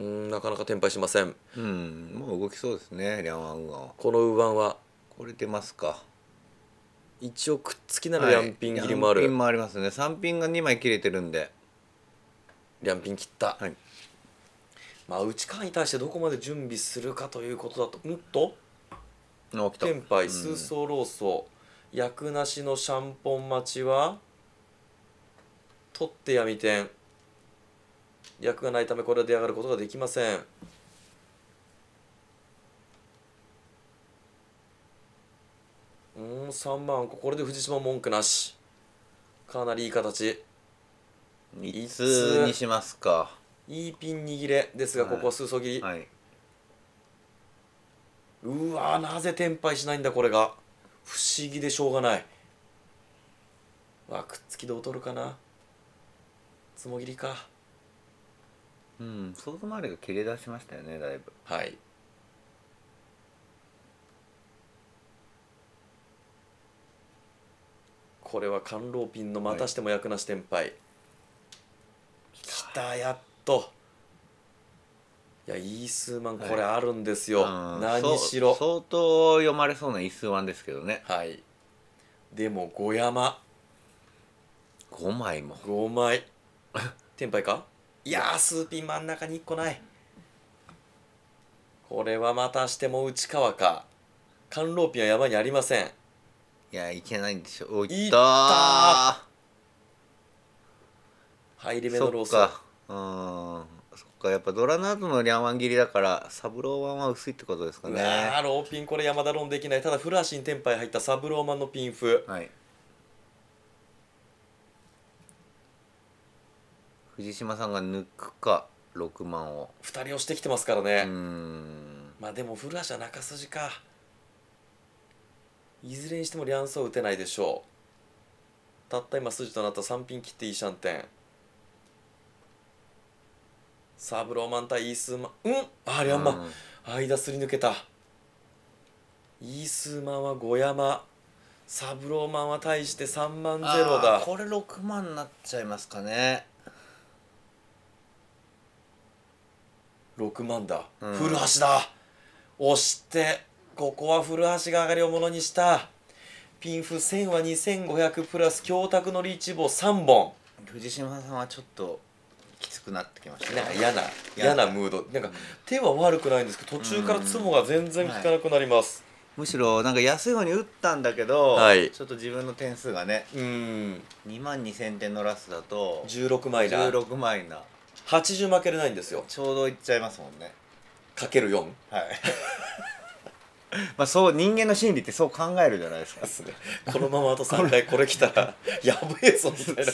A: うんなかなか転敗しませんうんもう動きそうですねリャンアンガこの右腕はこれ出ますか一応くっつきならリャンピン切りもある、はい、ンピンもありますね3ピンが2枚切れてるんでリャンピン切ったはいまあ内川に対してどこまで準備するかということだともっと天杯数層ローソー、うん、薬なしのシャンポン待ちは取って闇天役がないためこれは出上がることができません。うん3万これで藤島文句なしかなりいい形いつにしますかいいピン握れですがここは数層切り、はい、うわなぜ転敗しないんだこれが不思議でしょうがないわくっつきで劣るかなつもぎりかうん外回りが切れ出しましたよねだいぶはいこれは甘露ピンのまたしても役なし天敗、はい、きたやっといやイースマンこれあるんですよ、はい、何しろ相当読まれそうなイースマンですけどねはいでも5山5枚も5枚 天敗かいやースーピン真ん中に1個ないこれはまたしても内川か関ローピンは山にありませんいやいけないんでしょおいった入り目。ベのロースうんそっかやっぱドラナードのリャンワン切りだからサブローワンは薄いってことですかねうーローピンこれ山田ロンできないただフル足にテンパイ入ったサブローマンのピンフ、はい、藤島さんが抜くか6万を2人をしてきてますからねまあでも古橋は中筋かいずれにしてもリャンソー打てないでしょうたった今筋となった3ピン切っていいシャンテンサブローマン対イースーマンうんあリャンマン、間すり抜けたイースーマンは5山サブローマンは対して3万ゼロだこれ6万になっちゃいますかね6万だ、うん、古橋だ押してここは古橋が上がりをものにしたピンフ1000は2500プラス強卓のリーチ棒3本藤島さんはちょっときつくなってきましたねなんか嫌な嫌なムードなんか手は悪くないんですけど途中からツモが全然効かなくなります、はい、むしろなんか安い方に打ったんだけど、はい、ちょっと自分の点数がねうん2万2000点のラスだと16枚だ16枚イ80負けれないんですよちょうどいっちゃいますもんねかける4はい まあそう人間の心理ってそう考えるじゃないですかですねこのままあと3回これ来たら やべえぞみたいな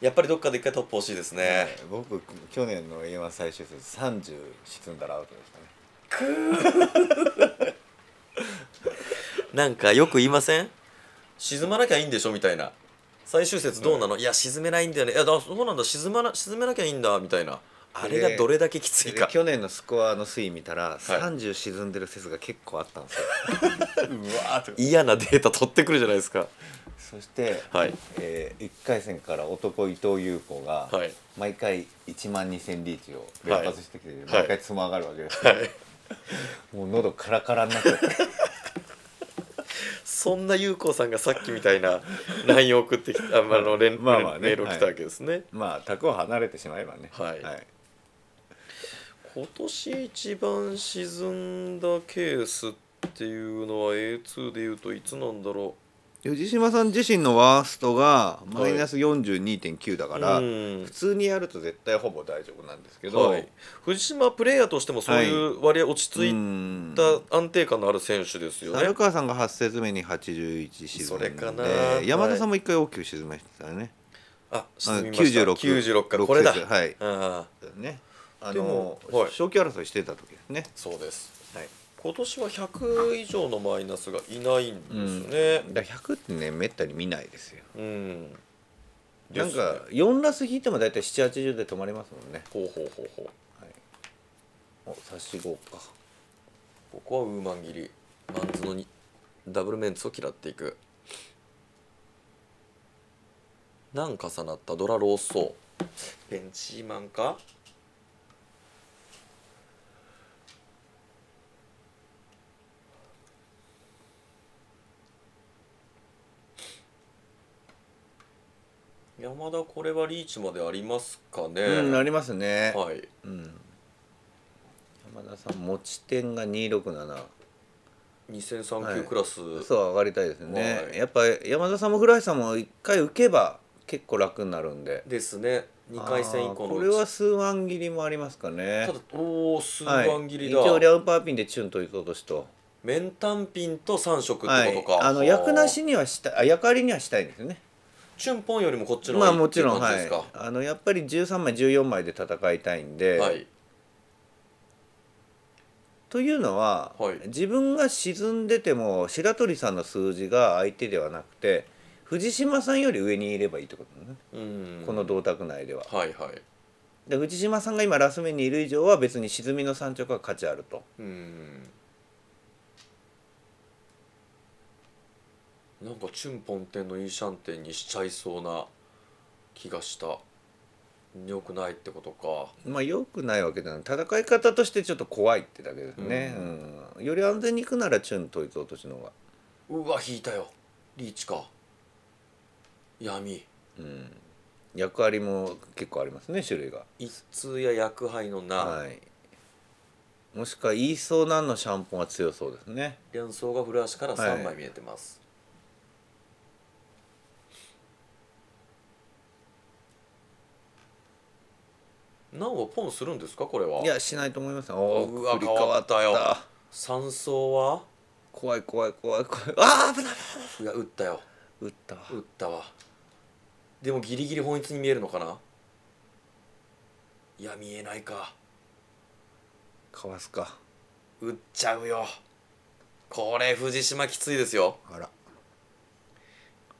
A: やっぱりどっかで一回トップ欲しいですね、ね僕去年の A1 最終戦30沈んだらアウトでしたねくー なんかよく言いません沈まなきゃいいんでしょみたいな最終節どうなの、い、や沈めないんだよねいやだそうなんだ沈まな沈めなきゃいいんだみたいなあれがどれだけきついか、去年のスコアの推移見たら、30沈んでる説が結構あったんですようわーっ嫌なデータ取ってくるじゃないですかそして、はいえ1回戦から男伊藤優子がはい毎回1万2000リーチを連発してきて、い毎回つま上がるわけですはいもう喉カラカラになっちゃってそんな優子さんがさっきみたいな LINE を送ってきたまあのまあまあね、メールを来たわけですね、はい、まあ宅を離れてしまえばね、はい、はい、今年一番沈んだケースっていうのは A2 でいうといつなんだろう藤島さん自身のワーストがマイナス42.9だから、はい、普通にやると絶対ほぼ大丈夫なんですけど、はい、藤島プレーヤーとしてもそういう割合落ち着いた安定感のある選手ですよね川さんが8節目に81沈んで山田さんも1回大きく沈めてたね、はい、あ沈みました96かこれだはい、あん、ねあの、はい、正気争いしてた時ですねそうです今年は100以上のマイナスがいないんですね、うん、だ100ってねめったに見ないですよ、うん、なんか4ラス引いても大体780で止まりますもんねほうほうほうほう、はい、お差し子かここはウーマン切りマンズのにダブルメンツを嫌っていく何重なったドラローソーペンチーマンか山田これはリーチまでありますかね、うん、ありますねはい、うん、山田さん持ち点が2672千0 0 3級クラス、はい、そう上がりたいですね、はい、やっぱ山田さんも古橋さんも1回受けば結構楽になるんでですね2回戦以降のこれは数腕切りもありますかねただおお数腕切りだ、はい、一応リャウパーピンでチュンといととしと面単品と3色ってことか、はい、あの役なしにはした役ありにはしたいんですよねチュンポンよりもこっちのまあもちろんはい、あのやっぱり13枚14枚で戦いたいんで、はい、というのは、はい、自分が沈んでても白鳥さんの数字が相手ではなくて藤島さんより上にいればいいってことねこの銅鐸内では。はいはい、で藤島さんが今ラス目にいる以上は別に沈みの山直は価値あると。うんなんかチュンポン店のイーシャンテンにしちゃいそうな気がした良くないってことかまあ良くないわけじゃない戦い方としてちょっと怖いってだけですね、うん、より安全に行くならチュン統一落としの方がうわ引いたよリーチか闇うん役割も結構ありますね種類が一通や役杯の名、はい、もしくは言いそうなんのシャンポンは強そうですね連想が古橋から3枚見えてます、はいなおポンするんですかこれはいやしないと思いますおうわ変わったよ三層は怖い怖い怖い怖いああ危ないいや打ったよ打ったわ打ったわでもギリギリ本一に見えるのかないや見えないかかわすか打っちゃうよこれ藤島きついですよあら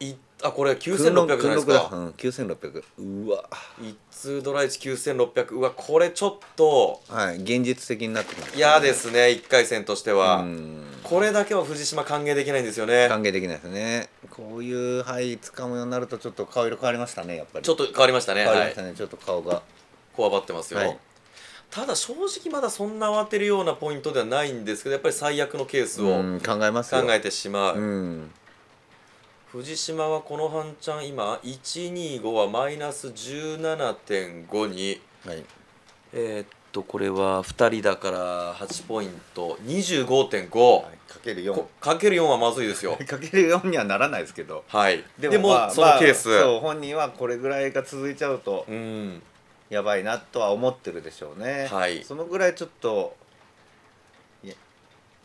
A: いあこれ9600じゃないですか、うん、9600うわ一通ドライチ9 6 0 0うわこれちょっとはい現実的になってきます、ね、ですね1回戦としてはこれだけは藤島歓迎できないんですよね歓迎できないですねこういうはい掴むようになるとちょっと顔色変わりましたねやっぱりちょっと変わりましたね変わりましたね、はい、ちょっと顔がこわばってますよ、はいただ正直まだそんな慌てるようなポイントではないんですけどやっぱり最悪のケースを考えてしまう。藤島はこの半ちゃん今125はマイナス17.5に、はい、えー、っとこれは2人だから8ポイント25.5、はかける4かける4はまずいですよ かける4にはならないですけどはいでもでも、まあ、そのケース、まあ、そう本人はこれぐらいが続いちゃうとうんやばいなとは思ってるでしょうね、はい、そのぐらいちょっと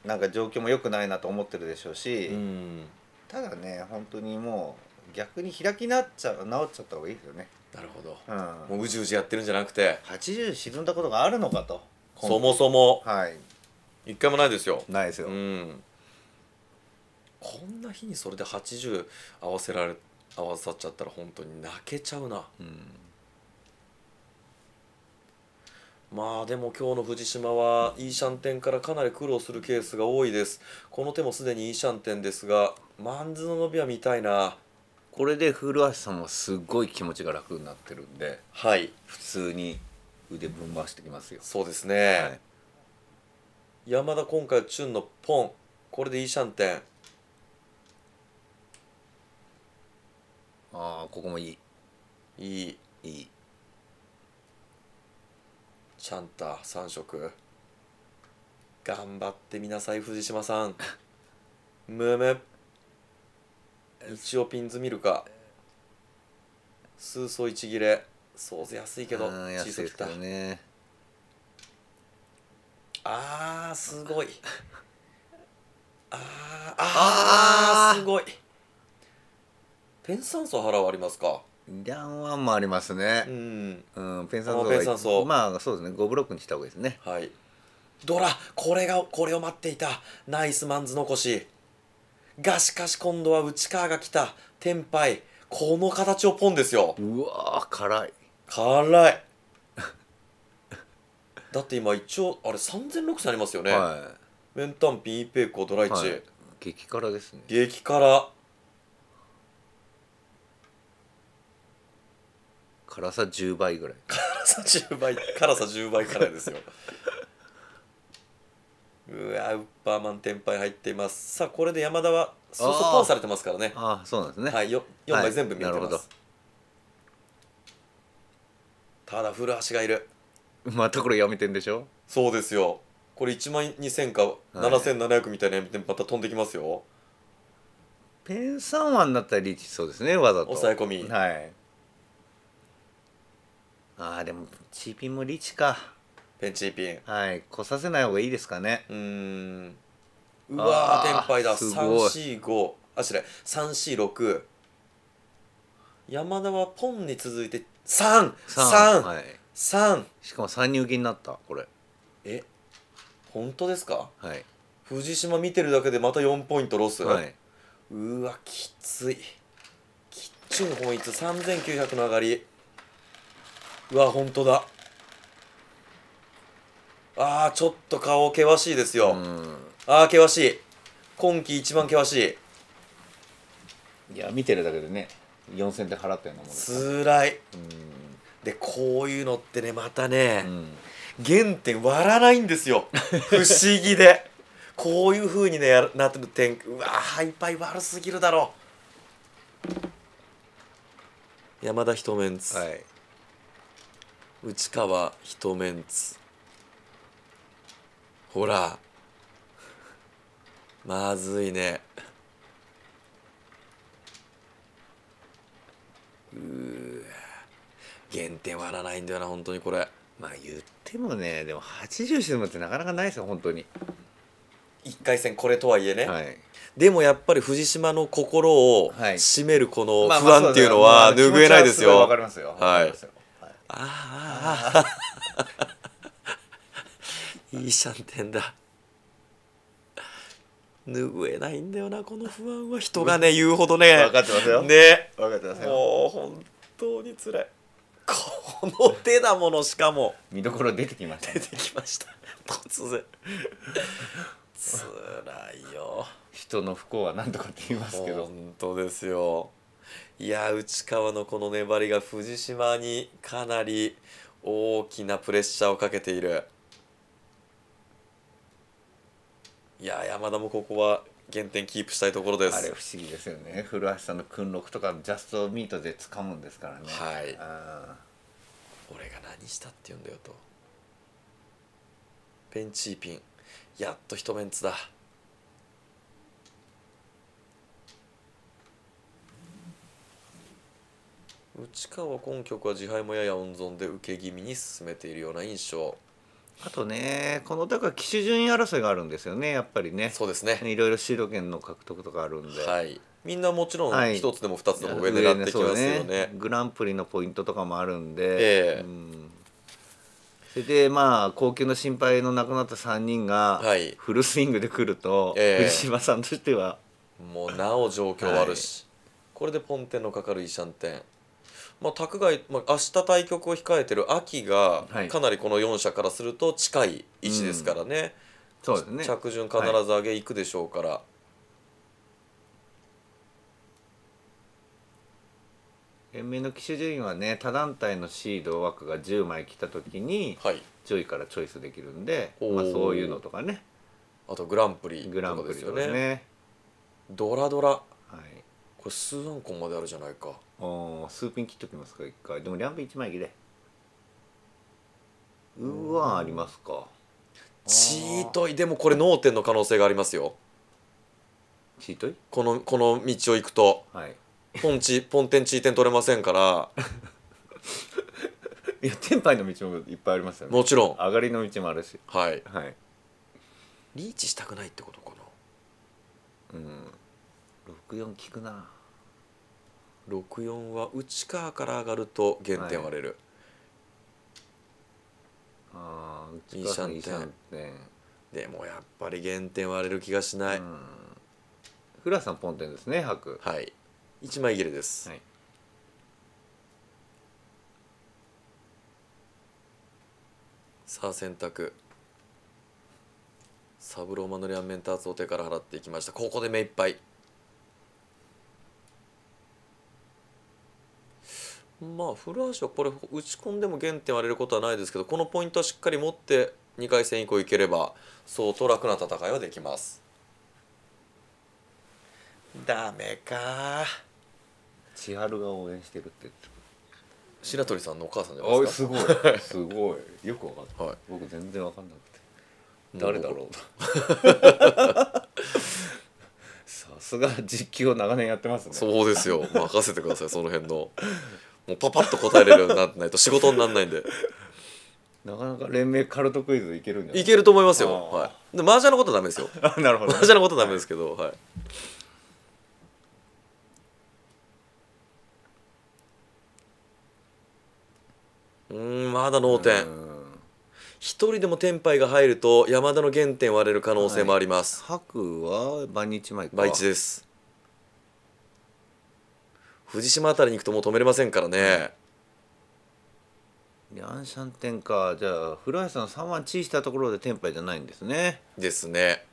A: なんか状況も良くないなと思ってるでしょうし、うんただね本当にもう逆に開きなっちゃう直っちゃった方がいいですよねなるほど、うん、もううじうじやってるんじゃなくて80沈んだことがあるのかとそもそもはい一回もないですよないですよ、うん、こんな日にそれで80合わせられ合わさっちゃったら本当に泣けちゃうな、うんまあでも今日の藤島はイーシャンテンからかなり苦労するケースが多いですこの手もすでにイーシャンテンですがマンズの伸びは見たいなこれで古橋さんはすごい気持ちが楽になってるんではい普通に腕ぶん回してきますよそうですね、はい、山田今回チュンのポンこれでイーシャンテンああここもいいいいいいシャンタ3色頑張ってみなさい藤島さんむむ一応ピンズ見るか数層一切れそう安いけど小さくたねあーすごいあーあーあすごいペン酸素払わありますかリャンワンもありますね。うん、うん、ペンサンソペンサンソまあそうですね、5ブロックにした方がいいですね。はい。ドラ、これがこれを待っていた。ナイスマンズ残し。がしかし今度は内川が来た。天敗。この形をポンですよ。うわ辛い。辛い。だって今一応あれ3006ありますよね。はい。メンタンピンイペイコドライチ。はい、激辛ですね。激辛。辛さ10倍ぐらい辛さ10倍辛さ10倍辛いですよ うわウッパーマンテンパイ入っていますさあこれで山田はそうそうポンされてますからねああそうなんですねはいよ4枚全部見えてます、はい、ただ古橋がいるまたこれてんでしょそうですよこれ1万2000か7700みたいな闇点また飛んできますよ、ペンサンワンだったらリーチそうですねわざと抑え込みはいああでもチーピンもリーチかペンチーピンはい来させない方がいいですかねうんうわー天敗だ345あしれ346山田はポンに続いて3 3 3、はい、3しかも3受けになったこれえ本当ですかはい藤島見てるだけでまた4ポイントロス、はい、うわきついチン本一3900の上がりうわ本当だあちょっと顔険しいですよ、ああ険しい今季一番険しいいや見てるだけでね4000で払ったようなもんつらいでこういうのってねまたね、うん、原点割らないんですよ 不思議でこういうふうにねなってる点うわハイパイ悪すぎるだろう山田ひとめんつ、はい内川ひとめんつほらまずいねう原点はらないんだよな本当にこれまあ言ってもねでも80してもってなかなかないですよ本当に1回戦これとはいえね、はい、でもやっぱり藤島の心を占めるこの不安っていうのは拭えないですよ。はい、まあまよああいいシャンテンだ拭えないんだよなこの不安は人がね言うほどね分かってますよね分かってますよもう本当につらいこの手だものしかも見どころ出てきました、ね、出てきました突然つら いよ人の不幸は何とかって言いますけど本当ですよいや内川のこの粘りが藤島にかなり大きなプレッシャーをかけているいや山田もここは原点キープしたいところですあれ不思議ですよね古橋さんの訓録とかジャストミートで掴むんですからねはい俺が何したって言うんだよとペンチーピンやっと一メンツだ内川今局は自敗もやや温存で受け気味に進めているような印象あとねこのだから騎手順位争いがあるんですよねやっぱりねそうですねいろいろシード権の獲得とかあるんで、はい、みんなもちろん1つでも2つでも上狙ってきますよねはいねね、グランプリのポイントとかもあるんで、えー、うん、それでまあ高級の心配のなくなった3人がフルスイングでくると、えー、藤島さんとしてはもうなお状況悪し、はい、これでポンテンのかかるイシャンテンまあ、卓外、まあ、明日対局を控えてる秋がかなりこの4社からすると近い位置ですからねはい、そうですね着順必ず上げいくでしょうから。はい延命の騎手順位はね他団体のシード枠が10枚来た時に上位からチョイスできるんで、はい、まあ、そういうのとかねあとグランプリ、グランプリすよねドラドラこれ数万個まであるじゃないかああ数ピン切っときますか一回でもピン一枚切れうわありますかチートイでもこれ脳天の可能性がありますよチートイこのこの道を行くと、はい、ポンチポンテンチーテン取れませんから いや天杯の道もいっぱいありますよねもちろん上がりの道もあるしはい、はい、リーチしたくないってことかなうん64効くな64は内側から上がると減点割れる、ああ内側から上がでもやっぱり減点割れる気がしない、うん、フラさんポンテンですね白はい1枚切れです、はい、さあ選択サブローマの両面ターズを手から払っていきましたここで目いっぱいまあ古橋はこれ打ち込んでも原点割れることはないですけどこのポイントはしっかり持って2回戦以降いければ相当楽な戦いはできますダメか千春が応援してるって白鳥さんのお母さんじゃないですかあすごい すごいよく分かった、はい、僕全然分かんなくて誰だろう さすが実況長年やってますねそうですよ任せてくださいその辺のもうパパッと答えれるようにならないと仕事にならないんでなかなか連盟カルトクイズいけるんじゃないいけると思いますよはいで麻雀のことはダメですよ なるほど、麻雀のことはダメですけどはい、はい、うんまだ脳天一人でも天杯が入ると山田の原点割れる可能性もあります、はい、白は毎日前か毎日です藤島あたりに行くともう止めれませんからね。アンシャンテンかじゃあ古橋さん3番チーしたところで天敗じゃないんですね。ですね。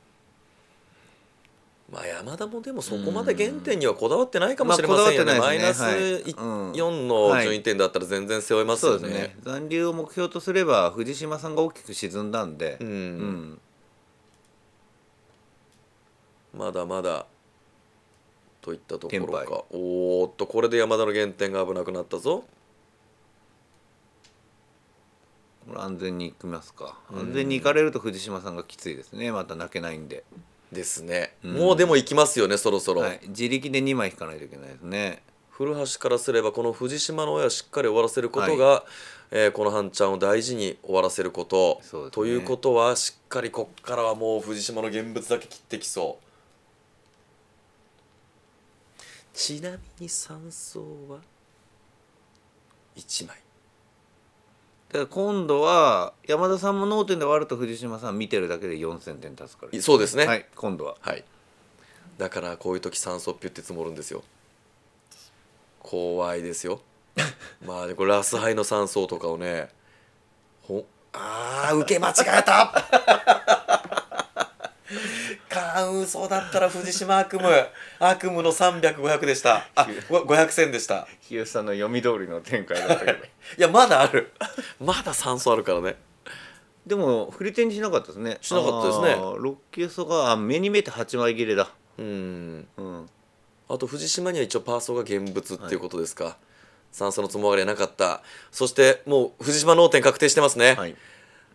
A: まあ、山田もでもそこまで原点にはこだわってないかもしれませんよね,、マイナス4の順位点だったら全然背負えますよねはい、ね残留を目標とすれば藤島さんが大きく沈んだんで、うん、うん、まだまだといったところかおっとこれで山田の原点が危なくなったぞこれ安全に行きますか安全に行かれると藤島さんがきついですねまた泣けないんでですね、うん、もうでも行きますよねそろそろ、はい、自力で2枚引かないといけないですね古橋からすればこの藤島の親をしっかり終わらせることが、はい、えー、この半ちゃんを大事に終わらせること、ね、ということはしっかりこっからはもう藤島の現物だけ切ってきそうちなみに3層は1枚だから今度は山田さんも脳天で割ると藤島さん見てるだけで4,000点足すからそうですねはい今度ははいだからこういう時酸素ピュって積もるんですよ怖いですよ まあでこれラスハイの酸素とかをねほああ受け間違えた かん嘘だったら藤島悪夢悪夢の300500でしたあ500戦でした日吉さんの読み通りの展開だったけど いやまだあるまだ3層あるからねでも振り手にしなかったですねしなかったですね6球層が目に見えて8枚切れだうんうんあと藤島には一応パーソが現物っていうことですか、はい、酸素の積もりはなかったそしてもう藤島脳天確定してますね、はい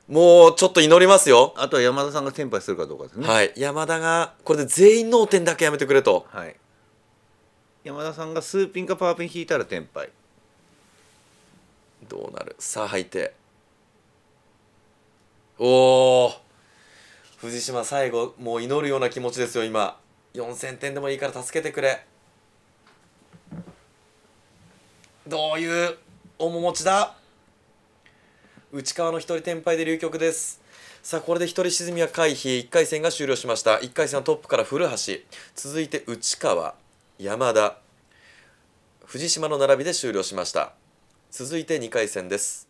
A: もうちょっと祈りますよあとは山田さんが先輩するかどうかですねはい山田がこれで全員脳天だけやめてくれとはい山田さんがスーピンかパーピン引いたらテンどうなるさあ入っておお藤島最後もう祈るような気持ちですよ今4000点でもいいから助けてくれどういう面持ちだ内川の一人転敗で流局ですさあこれで一人沈みは回避1回戦が終了しました1回戦はトップから古橋続いて内川山田藤島の並びで終了しました続いて2回戦です